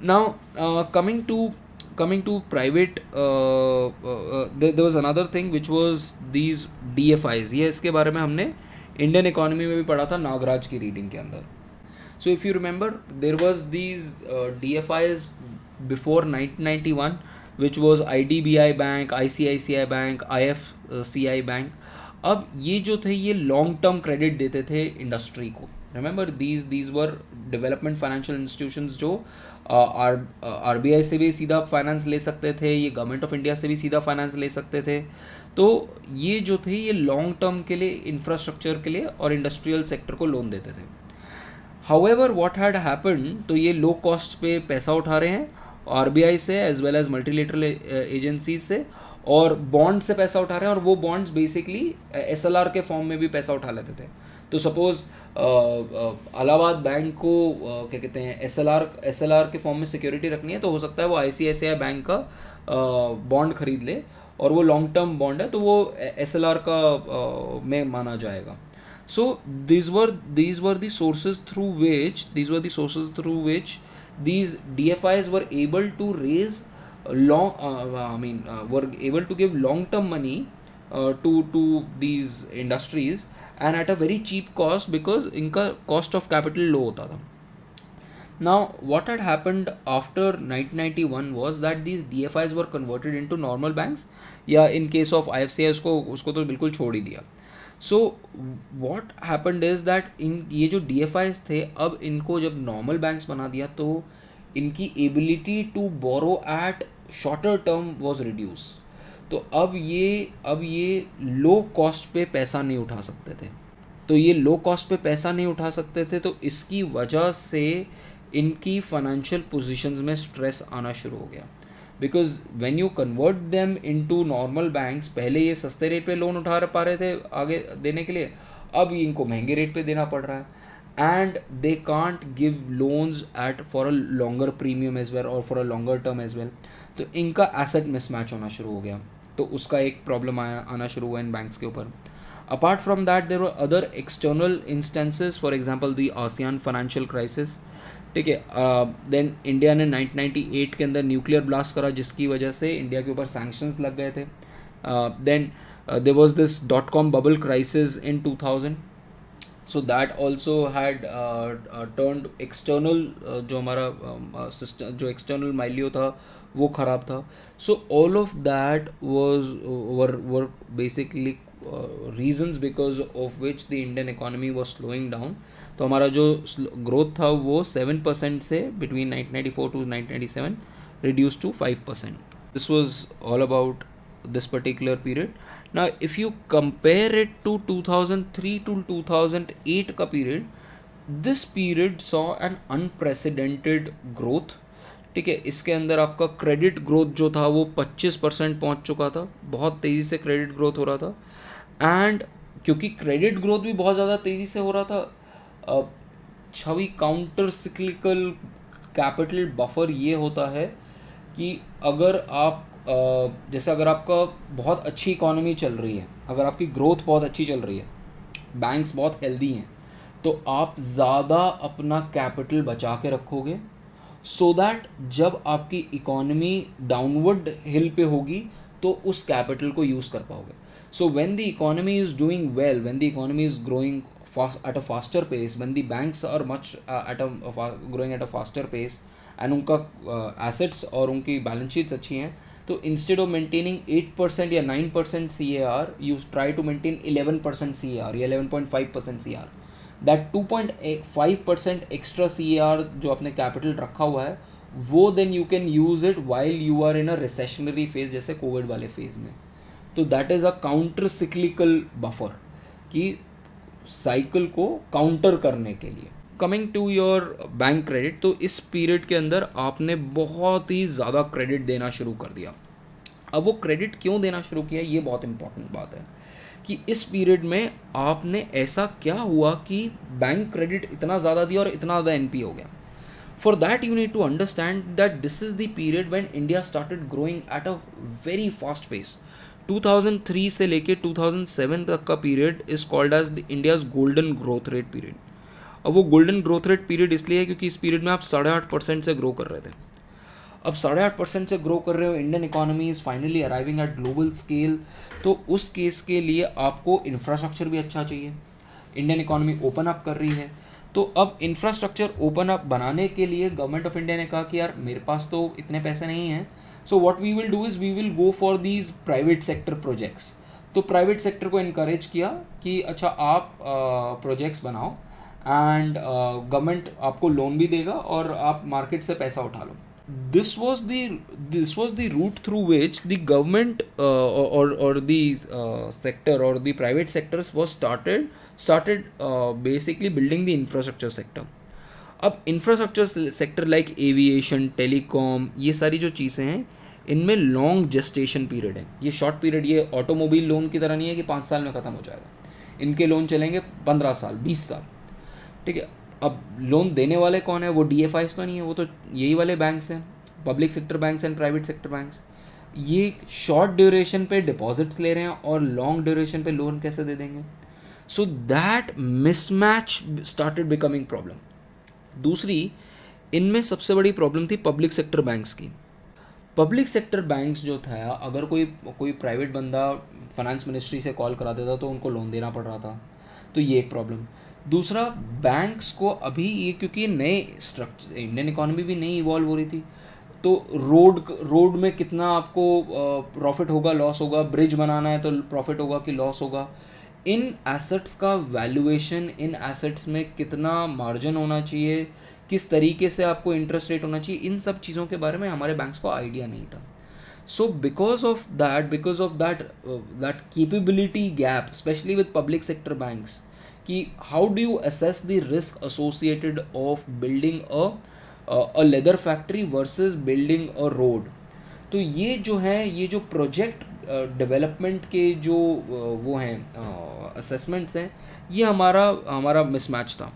now uh, coming to coming to private, uh, uh, uh, there, there was another thing which was these DFIs. ये इसके बारे में हमने Indian economy में भी पढ़ा था नागराज की रीडिंग के अंदर so if you remember there was these D F Is before nineteen ninety one which was I D B I bank I C I C I bank I F C I bank अब ये जो थे ये long term credit देते थे industry को remember these these were development financial institution जो R B I से भी सीधा फाइनेंस ले सकते थे ये गवर्नमेंट ऑफ इंडिया से भी सीधा फाइनेंस ले सकते थे तो ये जो थे ये लॉन्ग टर्म के लिए इंफ्रास्ट्रक्चर के लिए और इंडस्ट्रियल सेक्टर को लोन देते थे हाउएवर वॉट हैड हैपन तो ये लो कॉस्ट पे पैसा उठा रहे हैं आर से as well as multilateral agencies से और बॉन्ड से पैसा उठा रहे हैं और वो बॉन्ड्स बेसिकली एस के फॉर्म में भी पैसा उठा लेते थे तो सपोज़ अलाहाबाद बैंक को uh, क्या कहते हैं S L R S L R के फॉर्म में सिक्योरिटी रखनी है तो हो सकता है वो आई सी आई बैंक का बॉन्ड uh, खरीद ले और वो लॉन्ग टर्म बॉन्ड है तो वो एस एल आर का आ, uh, में माना जाएगा so these were these were the sources through which these were the sources through which these D F Is were able to raise long I mean were able to give long term money to to these industries and at a very cheap cost because इनका cost of capital low होता था what Now, what had happened after 1991 was that these DFIs converted into normal banks या in case of I F C I उसको उसको तो बिल्कुल छोड़ ही दिया so what happened is that in ये जो डी एफ आईज थे अब इनको जब नॉर्मल बैंक्स बना दिया तो इनकी ability to borrow at shorter term was reduce तो अब ये अब ये लो कॉस्ट पे पैसा नहीं उठा सकते थे तो ये लो कॉस्ट पे पैसा नहीं उठा सकते थे तो इसकी वजह से इनकी फाइनेंशियल पोजीशंस में स्ट्रेस आना शुरू हो गया because when you convert them into normal banks पहले ये सस्ते रेट पे लोन उठा पा रहे थे आगे देने के लिए अब इनको महंगे रेट पे देना पड़ रहा है and they can't give loans at for a longer premium as well और for a longer term as well तो इनका एसेट मिसमैच होना शुरू हो गया तो उसका एक प्रॉब्लम आया आना शुरू हुआ इन बैंक्स के ऊपर apart from that there are other external instances for example the ASEAN financial crisis ठीक है देन इंडिया ने 1998 के अंदर न्यूक्लियर ब्लास्ट करा जिसकी वजह से इंडिया के ऊपर सैंक्शंस लग गए थे then there was this dot com bubble crisis in 2000 so that also had turn external जो हमारा सिस्टम uh, जो एक्सटर्नल माइलियो था वो ख़राब था so all of that was were were basically reasons because of which the Indian economy was slowing down तो हमारा जो ग्रोथ था वो सेवन परसेंट से between nineteen ninety four to nineteen ninety seven reduce to five percent this was all about this particular period ना if you compare it to two thousand three to two thousand eight का period this period saw an unprecedented growth ठीक है इसके अंदर आपका credit growth जो था वो 25 परसेंट पहुँच चुका था बहुत तेज़ी से क्रेडिट ग्रोथ हो रहा था एंड क्योंकि क्रेडिट ग्रोथ भी बहुत ज़्यादा तेज़ी से हो रहा था छवि काउंटर सिक्लिकल कैपिटल बफर ये होता है कि अगर आप जैसे अगर आपका बहुत अच्छी इकोनॉमी चल रही है अगर आपकी ग्रोथ बहुत अच्छी चल रही है बैंक्स बहुत हेल्दी हैं तो आप ज़्यादा अपना कैपिटल बचा के रखोगे सो so दैट जब आपकी इकोनॉमी डाउनवर्ड हिल पे होगी तो उस कैपिटल को यूज़ कर पाओगे so when the economy is doing well when the economy is growing at a faster pace when the banks are much at uh, at a uh, growing at a उनका assets uh, और उनकी balance sheets अच्छी हैं तो instead of maintaining eight percent या nine percent C A R you try to maintain eleven percent C A R या eleven point five percent C are that two point five percent extra C R जो आपने capital रखा हुआ है वो then you can use it while you are in a recessionary phase जैसे Covid वाले phase में तो that is a counter cyclical buffer कि साइकिल को काउंटर करने के लिए coming to your bank credit तो इस पीरियड के अंदर आपने बहुत ही ज़्यादा क्रेडिट देना शुरू कर दिया अब वो क्रेडिट क्यों देना शुरू किया ये बहुत इंपॉर्टेंट बात है कि इस पीरियड में आपने ऐसा क्या हुआ कि बैंक क्रेडिट इतना ज़्यादा दिया और इतना ज़्यादा एनपी हो गया for that you need to understand that this is the period when India started growing at a very fast pace 2003 से लेके 2007 तक का period is called as the India's golden growth rate period अब वो golden growth rate period इसलिए है क्योंकि इस पीरियड में आप साढ़े आठ परसेंट से ग्रो कर रहे थे अब साढ़े आठ परसेंट से ग्रो कर रहे हो Indian economy is finally arriving at global scale तो उस केस के लिए आपको इंफ्रास्ट्रक्चर भी अच्छा चाहिए इंडियन इकोनॉमी ओपन अप कर रही है तो अब इंफ्रास्ट्रक्चर ओपन अप बनाने के लिए गवर्नमेंट ऑफ इंडिया ने कहा कि यार मेरे पास तो इतने पैसे नहीं हैं so what we will do is we will go for these private sector projects तो प्राइवेट सेक्टर को इनक्रेज किया कि अच्छा आप प्रोजेक्ट्स बनाओ एंड गवर्नमेंट आपको लोन भी देगा और आप मार्केट से पैसा उठा लो this was the this was the route through which the government uh, or or the uh, sector or the private sectors was started started uh, basically building the infrastructure sector अब infrastructure sector like aviation telecom ये सारी जो चीज़ें हैं इनमें long gestation period है ये short period ये ऑटोमोबाइल लोन की तरह नहीं है कि पाँच साल में ख़त्म हो जाएगा इनके लोन चलेंगे पंद्रह साल बीस साल ठीक है अब लोन देने वाले कौन है वो डी एफ तो नहीं है वो तो यही वाले बैंक्स हैं public sector banks and private sector banks ये शॉर्ट ड्यूरेशन पे डिपॉजिट्स ले रहे हैं और लॉन्ग ड्यूरेशन पे लोन कैसे दे देंगे so that mismatch started becoming problem दूसरी इनमें सबसे बड़ी प्रॉब्लम थी पब्लिक सेक्टर बैंक्स की पब्लिक सेक्टर बैंक्स जो था अगर कोई कोई प्राइवेट बंदा फाइनेंस मिनिस्ट्री से कॉल कराता था तो उनको लोन देना पड़ रहा था तो ये एक प्रॉब्लम दूसरा बैंक्स को अभी ये क्योंकि नए स्ट्रक्चर इंडियन इकोनॉमी भी नई इवॉल्व हो रही थी तो रोड रोड में कितना आपको प्रॉफिट होगा लॉस होगा ब्रिज बनाना है तो प्रॉफिट होगा कि लॉस होगा इन एसेट्स का वैल्यूएशन इन एसेट्स में कितना मार्जिन होना चाहिए किस तरीके से आपको इंटरेस्ट रेट होना चाहिए इन सब चीज़ों के बारे में हमारे बैंक्स को आइडिया नहीं था so because of that because of that that capability gap specially with public sector banks कि how do you assess the risk associated of building a leather factory versus building a road तो ये जो है ये जो project development के जो वो हैं असेसमेंट्स हैं ये हमारा हमारा मिसमैच था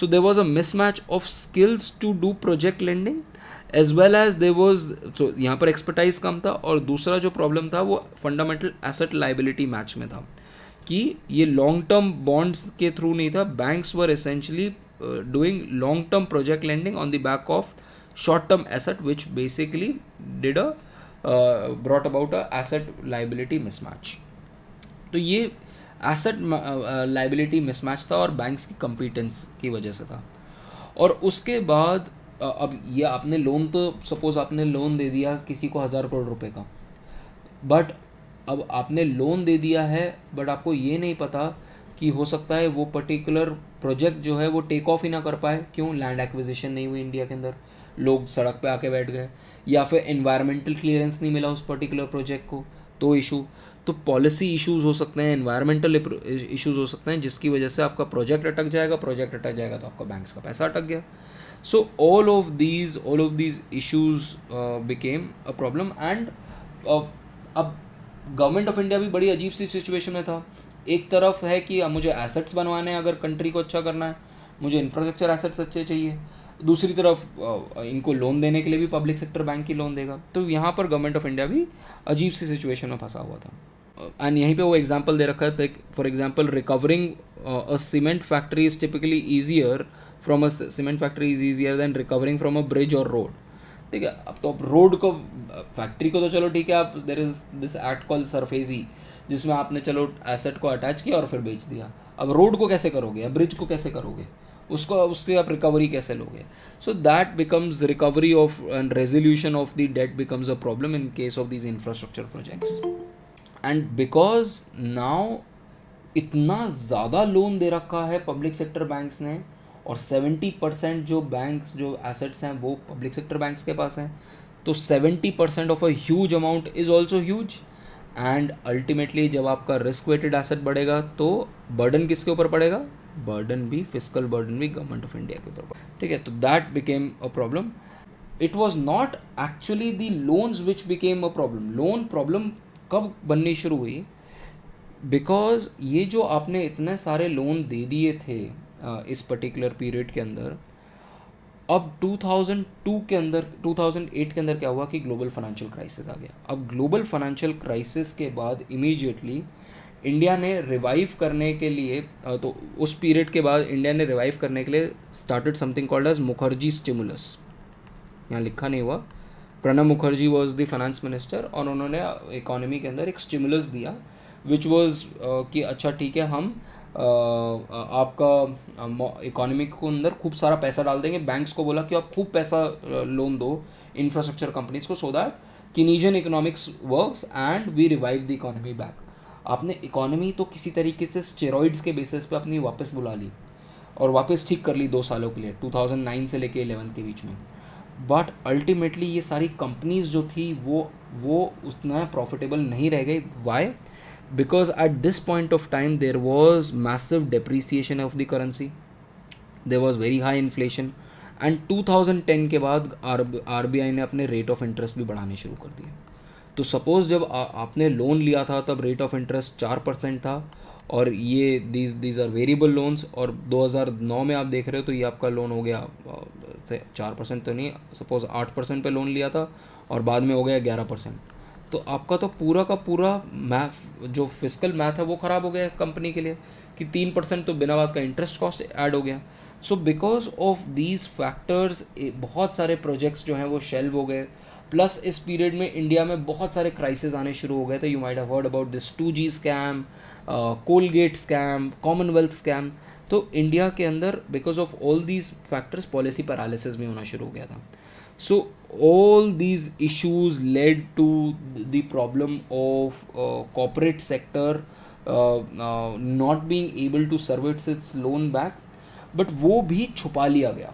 so there was a mismatch of skills to do project lending as well as there was so यहाँ पर एक्सपर्टाइज कम था और दूसरा जो प्रॉब्लम था वो फंडामेंटल एसेट लाइबिलिटी मैच में था कि ये लॉन्ग टर्म बॉन्ड्स के थ्रू नहीं था banks were essentially doing long term project lending on the back of short term asset which basically did a brought about a asset liability mismatch तो ये asset liability mismatch था और banks की competence की वजह से था और उसके बाद uh, अब ये आपने लोन तो सपोज आपने लोन दे दिया किसी को हज़ार करोड़ रुपए का बट अब आपने लोन दे दिया है बट आपको ये नहीं पता कि हो सकता है वो पर्टिकुलर प्रोजेक्ट जो है वो टेक ऑफ ही ना कर पाए क्यों लैंड एक्विजिशन नहीं हुई इंडिया के अंदर लोग सड़क पे आके बैठ गए या फिर इन्वायरमेंटल क्लियरेंस नहीं मिला उस पर्टिकुलर प्रोजेक्ट को तो इशू तो पॉलिसी इश्यूज हो सकते हैं इन्वायरमेंटल इश्यूज हो सकते हैं जिसकी वजह से आपका प्रोजेक्ट अटक जाएगा प्रोजेक्ट अटक जाएगा तो आपका बैंक्स का पैसा अटक गया so all of these all of these issues became a problem and अब गवर्नमेंट ऑफ इंडिया भी बड़ी अजीब सी सिचुएशन में था एक तरफ है कि मुझे एसेट्स बनवाने हैं अगर कंट्री को अच्छा करना है मुझे इंफ्रास्ट्रक्चर एसेट्स अच्छे चाहिए दूसरी तरफ इनको लोन देने के लिए भी पब्लिक सेक्टर बैंक ही लोन देगा तो यहाँ पर गवर्नमेंट ऑफ इंडिया भी अजीब सी सिचुएशन में फंसा हुआ था एंड यहीं पे वो एग्जांपल दे रखा था for example recovering a cement factory is typically easier from a cement factory is easier than recovering from a bridge और रोड ठीक है अब तो आप रोड को फैक्ट्री को तो चलो ठीक है आप there is this act call SARFAESI जिसमें आपने चलो एसेट को अटैच किया और फिर बेच दिया अब रोड को कैसे करोगे या ब्रिज को कैसे करोगे उसको उसकी आप रिकवरी कैसे लोगे so that becomes recovery of and resolution of the debt becomes a problem in case of these infrastructure projects and because now इतना ज़्यादा लोन दे रखा है पब्लिक सेक्टर बैंक्स ने और 70 परसेंट जो बैंक्स जो एसेट्स हैं वो पब्लिक सेक्टर बैंक्स के पास हैं तो 70 percent of a huge amount is also huge and ultimately जब आपका रिस्क वेटेड एसेट बढ़ेगा तो बर्डन किसके ऊपर पड़ेगा बर्डन भी फिजिकल बर्डन भी गवर्नमेंट ऑफ इंडिया के ऊपर ठीक है तो that became a problem it was not actually the loans which became a problem loan problem कब बननी शुरू हुई बिकॉज ये जो आपने इतने सारे लोन दे दिए थे इस पर्टिकुलर पीरियड के अंदर अब 2002 के अंदर 2008 के अंदर क्या हुआ कि ग्लोबल फाइनेंशियल क्राइसिस आ गया अब ग्लोबल फाइनेंशियल क्राइसिस के बाद इमीडिएटली इंडिया ने रिवाइव करने के लिए तो उस पीरियड के बाद इंडिया ने रिवाइव करने के लिए started something called as Mukherjee stimulus यहाँ लिखा नहीं हुआ Pranab Mukherjee was the finance minister और उन्होंने इकोनॉमी के अंदर एक स्टिमुलस दिया विच वॉज कि अच्छा ठीक है हम uh, आपका इकोनॉमी को अंदर खूब सारा पैसा डाल देंगे बैंक्स को बोला कि आप खूब पैसा लोन दो इंफ्रास्ट्रक्चर कंपनीज को so that Keynesian economics works and we revive the economy back आपने इकोनॉमी तो किसी तरीके से स्टेरॉइड्स के बेसिस पे अपनी वापस बुला ली और वापस ठीक कर ली दो सालों के लिए 2009 से लेके 11 के बीच में बट अल्टीमेटली ये सारी कंपनीज जो थी वो वो उतना प्रॉफिटेबल नहीं रह गई why because at this point of time there was massive depreciation of the currency there was very high inflation and 2010 के बाद आर बी आई ने अपने रेट ऑफ इंटरेस्ट भी बढ़ाने शुरू कर दिए तो सपोज़ जब आपने लोन लिया था तब रेट ऑफ इंटरेस्ट चार परसेंट था और ये these these are variable loans और 2009 में आप देख रहे हो तो ये आपका लोन हो गया चार परसेंट तो नहीं सपोज़ आठ परसेंट पर लोन लिया था और बाद में हो गया ग्यारह परसेंट तो आपका तो पूरा का पूरा मैथ जो फिजिकल मैथ है वो ख़राब हो गया कंपनी के लिए कि तीन परसेंट तो बिना बात का इंटरेस्ट कॉस्ट ऐड हो गया so because of these factors बहुत सारे प्रोजेक्ट्स जो हैं वो शेल्व हो गए प्लस इस पीरियड में इंडिया में बहुत सारे क्राइसिस आने शुरू हो गए थे you might have heard about this two G scam Coalgate scam Commonwealth scam तो इंडिया के अंदर because of all these factors policy paralysis भी होना शुरू हो गया था so so, all these issues led to the problem of uh, corporate sector uh, uh, not being able to service its loan back but वो भी छुपा लिया गया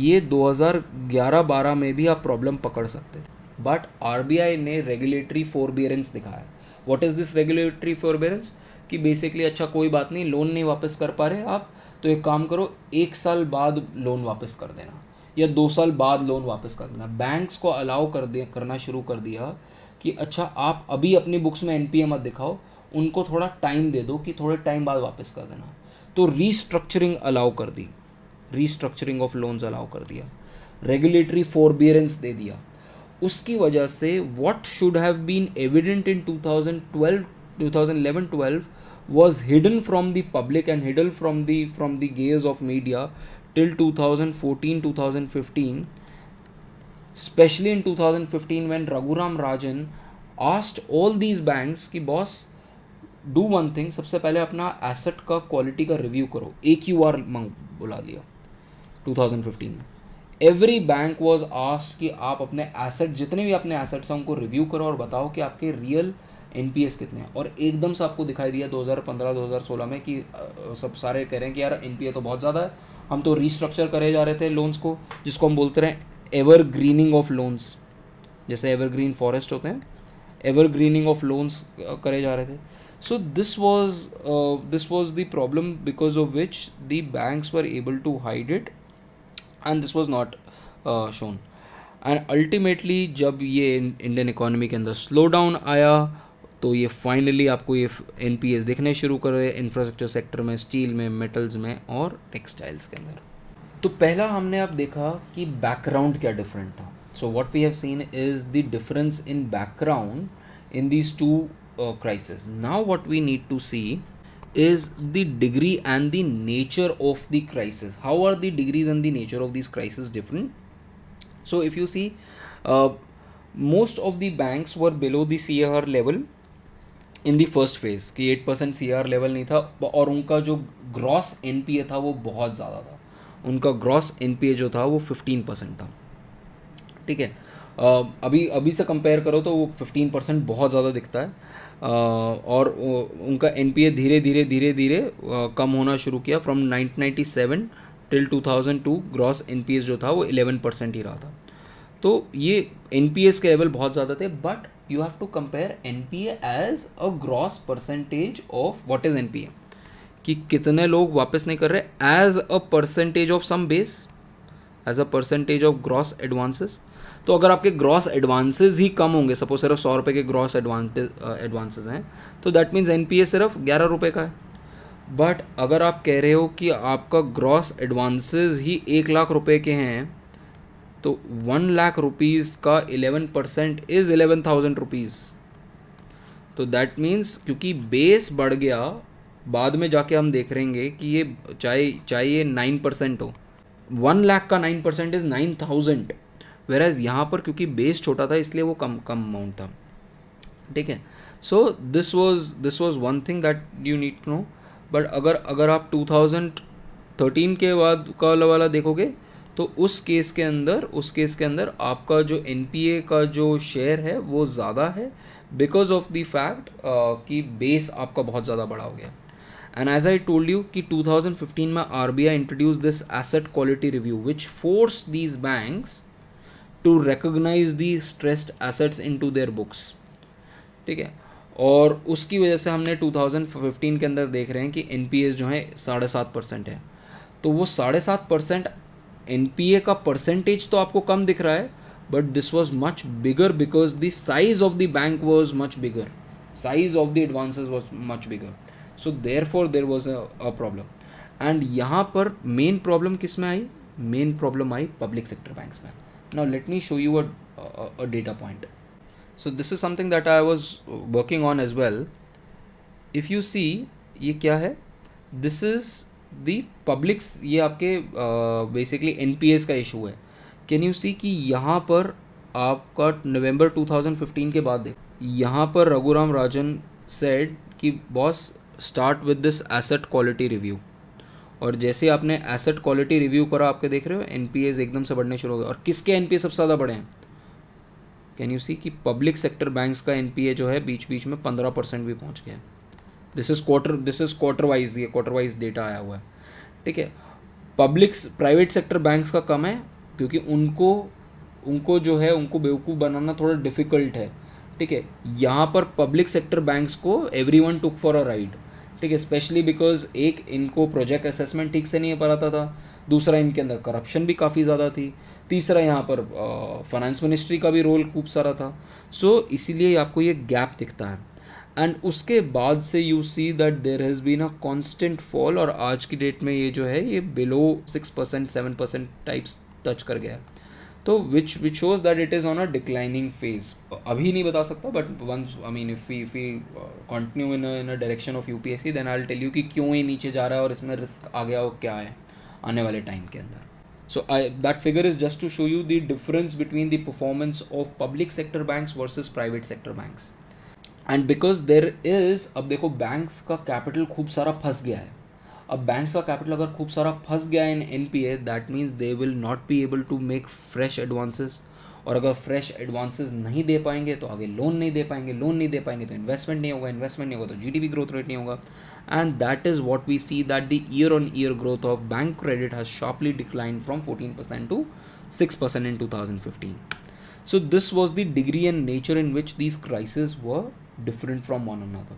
ये 2011-12 में भी आप प्रॉब्लम पकड़ सकते थे बट आर ने रेगुलेटरी फोरबियरेंस दिखाया what is this regulatory forbearance कि बेसिकली अच्छा कोई बात नहीं लोन नहीं वापस कर पा रहे आप तो एक काम करो एक साल बाद लोन वापस कर देना या दो साल बाद लोन वापस कर देना बैंक्स को अलाउ कर दे करना शुरू कर दिया कि अच्छा आप अभी अपनी बुक्स में एनपीए मत दिखाओ उनको थोड़ा टाइम दे दो कि थोड़े टाइम बाद वापस कर देना तो रीस्ट्रक्चरिंग अलाउ कर दी रीस्ट्रक्चरिंग ऑफ लोन्स अलाउ कर दिया रेगुलेटरी फोरबियरेंस दे दिया उसकी वजह से what should have been evident in 2012 eleven 12 was hidden from the public and hidden from the from the gaze of media till 2014 2015 especially in 2015 when raghuram rajan asked all these banks की boss do one thing सबसे पहले अपना asset का quality का review करो ए Q R मंग बुला लिया 2015 में एवरी बैंक वॉज आस्ट कि आप अपने एसेट जितने भी अपने एसेट्स हैं उनको रिव्यू करो और बताओ कि आपके रियल एन कितने हैं और एकदम से आपको दिखाई दिया 2015-2016 में कि सब सारे कह रहे हैं कि यार एन तो बहुत ज़्यादा है हम तो रिस्ट्रक्चर करे जा रहे थे लोन्स को जिसको हम बोलते रहे एवर ग्रीनिंग ऑफ लोन्स जैसे एवर ग्रीन फॉरेस्ट होते हैं एवर ग्रीनिंग ऑफ लोन्स करे जा रहे थे so this was this was the problem because of which the banks were able to hide it and this was not shown and ultimately जब ये Indian economy के अंदर स्लो डाउन आया तो ये फाइनली आपको ये एन पी एस देखने शुरू कर रहे हैं इंफ्रास्ट्रक्चर सेक्टर में स्टील में मेटल्स में और टेक्सटाइल्स के अंदर तो पहला हमने आप देखा कि बैकग्राउंड क्या डिफरेंट था so what we have seen is the difference in background in these two crisis now what we need to see is the degree and the nature of the crisis how are the degrees and the nature of this crisis different so if you see most of the banks were below the C R level in the first phase कि eight percent C level नहीं था और उनका जो gross N था वो बहुत ज़्यादा था उनका ग्रॉस एन जो था वो फिफ्टीन परसेंट था ठीक है अभी अभी से कंपेयर करो तो वो फिफ्टीन परसेंट बहुत ज़्यादा दिखता है और उनका एन धीरे धीरे धीरे धीरे कम होना शुरू किया from nineteen ninety seven till two thousand two gross N जो था वो एलेवन परसेंट ही रहा था तो ये एन पी एस के लेवल बहुत ज़्यादा थे but you have to compare N P as a gross percentage of what is N P A कि कितने लोग वापस नहीं कर रहे as a percentage of some base as a percentage of gross advances तो अगर आपके ग्रॉस एडवांसेस ही कम होंगे सपोज सिर्फ सौ रुपये के ग्रॉस एडवांसेस uh, हैं तो that means N P A सिर्फ ग्यारह रुपये का है बट अगर आप कह रहे हो कि आपका ग्रॉस एडवांसेस ही एक लाख रुपए के हैं तो वन लाख रुपीज़ का eleven percent is eleven thousand rupees तो दैट मीन्स क्योंकि बेस बढ़ गया बाद में जाके हम देख रहेंगे कि ये चाहे चाहे ये नाइन परसेंट हो वन लाख का nine percent is nine thousand whereas यहाँ पर क्योंकि बेस छोटा था इसलिए वो कम कम अमाउंट था ठीक है so this was this was one thing that you need to know but अगर अगर आप टू थाउजेंड थर्टीन के बाद का वाला देखोगे तो उस केस के अंदर उस केस के अंदर आपका जो एन का जो शेयर है वो ज़्यादा है बिकॉज ऑफ द फैक्ट कि बेस आपका बहुत ज़्यादा बड़ा हो गया and as I told you कि 2015 में R B I introduce this asset quality review which force these banks to recognise the stressed assets into their books ठीक है और उसकी वजह से हमने 2015 के अंदर देख रहे हैं कि एन जो है साढ़े सात परसेंट है तो वो साढ़े सात परसेंट एन का परसेंटेज तो आपको कम दिख रहा है but this was much bigger because the size of the bank was much bigger size of the advance was much bigger so therefore there was a problem and यहाँ पर main problem किस में आई main problem आई public sector banks में now let me show you a data point so this is something that I was working on as well if you see ये क्या है दिस इज़ दी पब्लिक्स ये आपके basically N का issue है can you see कि यहाँ पर आपका नवंबर 2015 के बाद यहाँ पर रघुराम राजन सेड कि boss start with this asset quality review और जैसे आपने एसेट क्वालिटी रिव्यू करा आपके देख रहे हो एन एकदम से बढ़ने शुरू हो गए और किसके एन सबसे ज़्यादा बढ़े हैं कैन यू सी कि पब्लिक सेक्टर बैंक्स का एन जो है बीच बीच में पंद्रह परसेंट भी पहुँच गया है this is quarter this is quarter wise ये क्वार्टर वाइज डेटा आया हुआ है ठीक है पब्लिक प्राइवेट सेक्टर बैंक्स का कम है क्योंकि उनको उनको जो है उनको बेवकूफ़ बनाना थोड़ा डिफिकल्ट है ठीक है यहाँ पर पब्लिक सेक्टर बैंक्स को every one took for a ride ठीक है स्पेशली बिकॉज एक इनको प्रोजेक्ट असेसमेंट ठीक से नहीं पढ़ाता था दूसरा इनके अंदर करप्शन भी काफ़ी ज़्यादा थी तीसरा यहाँ पर फाइनेंस मिनिस्ट्री का भी रोल खूब सारा था सो so, इसीलिए आपको ये गैप दिखता है एंड उसके बाद से you see that there has been a constant fall और आज की डेट में ये जो है ये below six percent seven percent types touch कर गया है तो which which shows that it is on a declining phase अभी नहीं बता सकता but once I mean if if continue in in a direction of see then I tell you कि क्यों ये नीचे जा रहा है और इसमें रिस्क आ गया और क्या है आने वाले टाइम के अंदर so I that figure is just to show you the difference between the performance of public sector banks versus private sector banks and because there is अब देखो बैंक्स का कैपिटल खूब सारा फंस गया है अब बैंक्स का कैपिटल अगर खूब सारा फंस गया है in N P A that means they will not be able to make fresh advances और अगर फ्रेश एडवांसेस नहीं दे पाएंगे तो आगे लोन नहीं दे पाएंगे लोन नहीं दे पाएंगे तो इन्वेस्टमेंट नहीं होगा इन्वेस्टमेंट नहीं होगा तो जीडीपी ग्रोथ रेट नहीं होगा and that is what we see that the year on year growth of bank credit has sharply decline from fourteen percent to six percent in two thousand fifteen so this was the degree and nature in which these crisis were different from one another.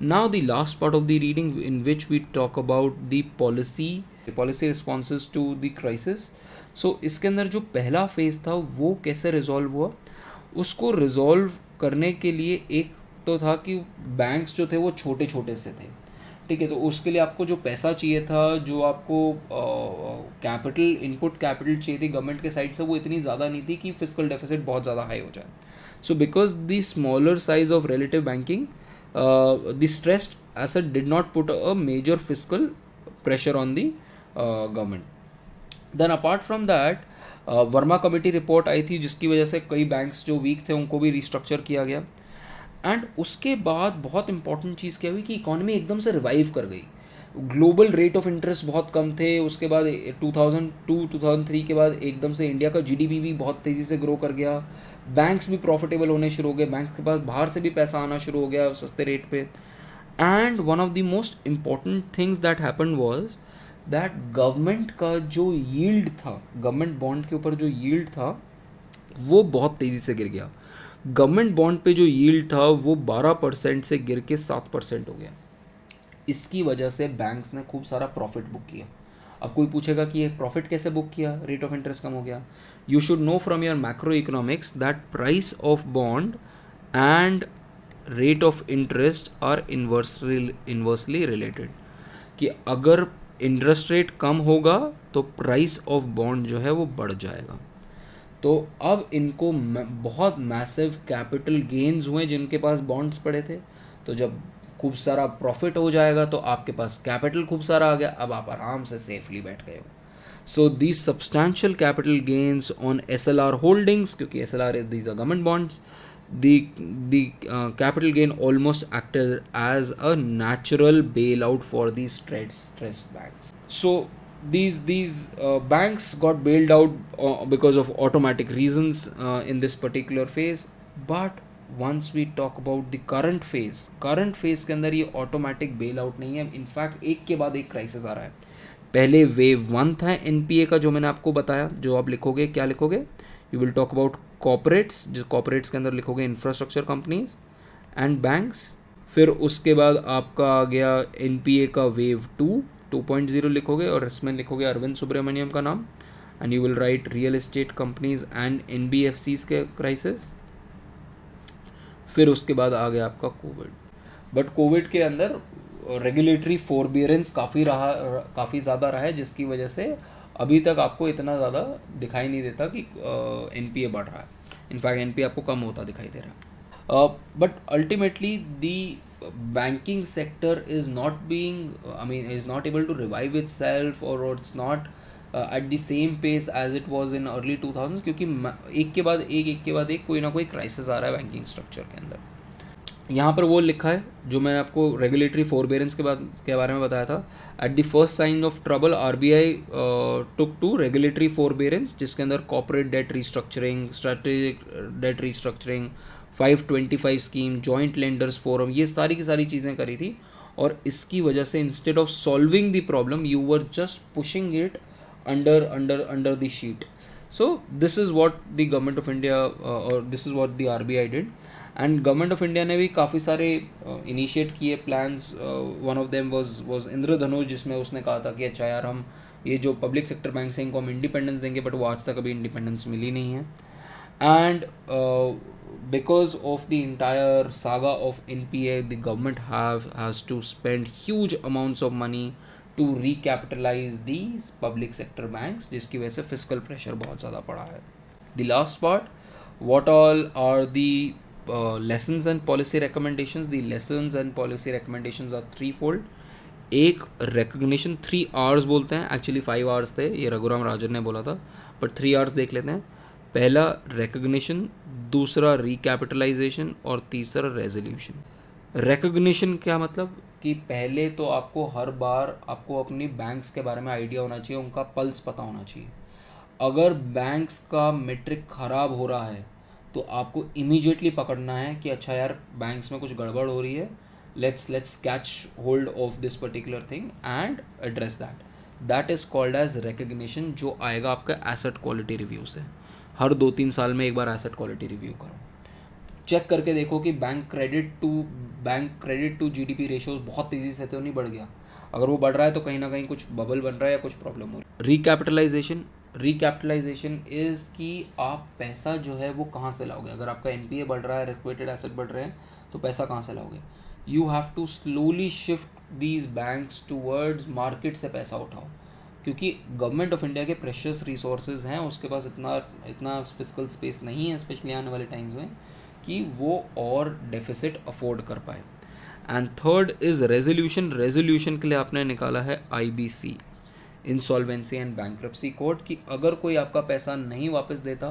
Now, the last part of the reading, in which we talk about the policy, the policy responses to the crisis. So so, इसके अंदर जो पहला phase था वो कैसे resolve हुआ उसको resolve करने के लिए एक तो था कि बैंक्स जो थे वो छोटे छोटे से थे ठीक है तो उसके लिए आपको जो पैसा चाहिए था जो आपको कैपिटल इनपुट कैपिटल चाहिए थी गवर्नमेंट के साइड से वो इतनी ज़्यादा नहीं थी कि फिजिकल डेफिसिट बहुत ज़्यादा हाई हो जाए So because the smaller size of relative banking, uh, the stressed asset did not put a major fiscal pressure on the uh, government. Then apart from that, Verma committee report आई थी जिसकी वजह से कई बैंक्स जो week थे उनको भी रिस्ट्रक्चर किया गया एंड उसके बाद बहुत इंपॉर्टेंट चीज़ क्या हुई कि इकॉनमी एकदम से रिवाइव कर गई ग्लोबल रेट ऑफ इंटरेस्ट बहुत कम थे उसके बाद 2002 eh, 2003 के बाद एकदम से इंडिया का जीडीपी भी बहुत तेज़ी से ग्रो कर गया बैंक्स भी प्रॉफिटेबल होने शुरू हो गए बैंक के पास बाहर से भी पैसा आना शुरू हो गया सस्ते रेट पे and one of the most important things that happen was that government का जो यील्ड था गवर्नमेंट बॉन्ड के ऊपर जो यील्ड था वो बहुत तेज़ी से गिर गया गवर्नमेंट बॉन्ड पे जो यील्ड था वो 12 परसेंट से गिर के 7 परसेंट हो गया इसकी वजह से बैंक्स ने खूब सारा प्रॉफिट बुक किया अब कोई पूछेगा कि ये प्रॉफिट कैसे बुक किया रेट ऑफ इंटरेस्ट कम हो गया you should know from your macroeconomics that price of bond and rate of interest are inversely inversely related कि अगर इंटरेस्ट रेट कम होगा तो प्राइस ऑफ बॉन्ड जो है वो बढ़ जाएगा तो अब इनको बहुत मैसिव कैपिटल गेन्स हुए जिनके पास बॉन्ड्स पड़े थे तो जब खूब सारा प्रॉफिट हो जाएगा तो आपके पास कैपिटल खूब सारा आ गया अब आप आराम से सेफली बैठ गए हो So these substantial capital gains on SLR holdings, because SLR these are government bonds, the the uh, capital gain almost acted as a natural bailout for these stressed stressed banks. So these these uh, banks got bailed out uh, because of automatic reasons in this particular phase, but once we talk about the current phase, current phase के अंदर ये automatic bail out नहीं है in fact एक के बाद एक crisis आ रहा है पहले वेव वन था एन का जो मैंने आपको बताया जो आप लिखोगे क्या लिखोगे you will talk about corporates जो कॉपरेट्स के अंदर लिखोगे इंफ्रास्ट्रक्चर कंपनीज एंड बैंक्स फिर उसके बाद आपका आ गया एन का wave two two point zero लिखोगे और इसमें लिखोगे अरविंद सुब्रमण्यम का नाम and you will write real estate companies and N के क्राइसिस फिर उसके बाद आ गया आपका कोविड बट कोविड के अंदर रेगुलेटरी फोरबियरेंस काफ़ी रहा काफ़ी ज़्यादा रहा है जिसकी वजह से अभी तक आपको इतना ज़्यादा दिखाई नहीं देता कि एन पी ए बढ़ रहा है इनफैक्ट एन पी आपको कम होता दिखाई दे रहा है but ultimately the banking sector is not being I mean is not able to revive itself और it's not at the same pace as it was in early two thousand क्योंकि एक के बाद एक एक के बाद एक कोई ना कोई क्राइसिस आ रहा है बैंकिंग स्ट्रक्चर के अंदर यहाँ पर वो लिखा है जो मैंने आपको रेगुलेटरी फोरबेरेंस के बाद के बारे में बताया था at the first sign of trouble R B I took to regulatory forbearance जिसके अंदर corporate debt restructuring strategic debt restructuring five scheme joint lenders forum ये सारी की सारी चीज़ें करी थी और इसकी वजह से instead of solving the problem you were just pushing it under under under the sheet so this is what the government of India और this is what the R B I did and government of India ने भी काफ़ी सारे initiate uh, किए plans one of them was was Indradhanush जिसमें उसने कहा था कि अच्छा यार हम ये जो पब्लिक सेक्टर बैंक हैं इनको हम इंडिपेंडेंस देंगे बट वो आज तक अभी इंडिपेंडेंस मिली नहीं है and because of the entire saga of N P A the government has to spend huge amounts of money to recapitalise these public sector bank जिसकी वजह से फिजिकल प्रेशर बहुत ज़्यादा पड़ा है the last part what all are the lessons and policy recommendation the lesson and policy policy are three fold एक recognition three Rs बोलते हैं एक्चुअली फाइव आवर्स थे ये रघुराम राजन ने बोला था बट थ्री आवर्स देख लेते हैं पहला रिकोगशन दूसरा रिकैपिटलाइजेशन और तीसरा रेजोल्यूशन रिकोगशन क्या मतलब कि पहले तो आपको हर बार आपको अपनी बैंक्स के बारे में आइडिया होना चाहिए उनका पल्स पता होना चाहिए अगर बैंक्स का मेट्रिक खराब हो रहा है तो आपको इमीजिएटली पकड़ना है कि अच्छा यार बैंक्स में कुछ गड़बड़ हो रही है let's let's catch hold of this particular thing and address that that is called as recognition जो आएगा आपका एसेट क्वालिटी रिव्यू से हर दो तीन साल में एक बार एसेट क्वालिटी रिव्यू करो चेक करके देखो कि bank credit to bank credit to P ratio बहुत तेज़ी से तो नहीं बढ़ गया अगर वो बढ़ रहा है तो कहीं ना कहीं कुछ बबल बन रहा है या कुछ प्रॉब्लम हो रही है रिकैपिटलाइजेशन रिकैपिटलाइजेशन इज़ कि आप पैसा जो है वो कहाँ से लाओगे अगर आपका एन बढ़ रहा है रिस्कवेटेड एसेट बढ़ रहे हैं तो पैसा कहाँ से लाओगे you have to slowly shift these banks towards market से पैसा उठाओ क्योंकि गवर्नमेंट ऑफ इंडिया के प्रेशस रिसोर्सेज हैं उसके पास इतना इतना फिजिकल स्पेस नहीं है स्पेशली आने वाले टाइम्स में कि वो और डेफिसिट अफोर्ड कर पाए and third is resolution resolution के लिए आपने निकाला है I B C insolvency and bankruptcy court कि अगर कोई आपका पैसा नहीं वापस देता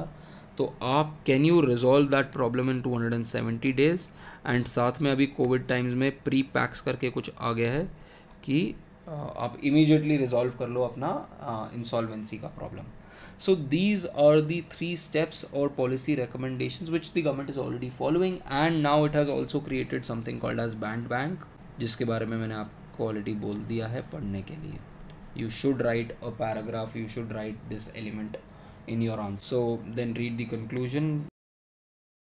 तो आप can you resolve that problem in two hundred and seventy days and साथ में अभी कोविड टाइम्स में प्री पैक्स करके कुछ आ गया है कि आप इमीजिएटली रिजॉल्व कर लो अपना इंसॉल्वेंसी का problem so these are the three steps और policy recommendation which the government is already following and now it has also created something called as band bank जिसके बारे में मैंने आपको ऑलरेडी बोल दिया है पढ़ने के लिए you should write a paragraph you should write this element in your answer so then read the conclusion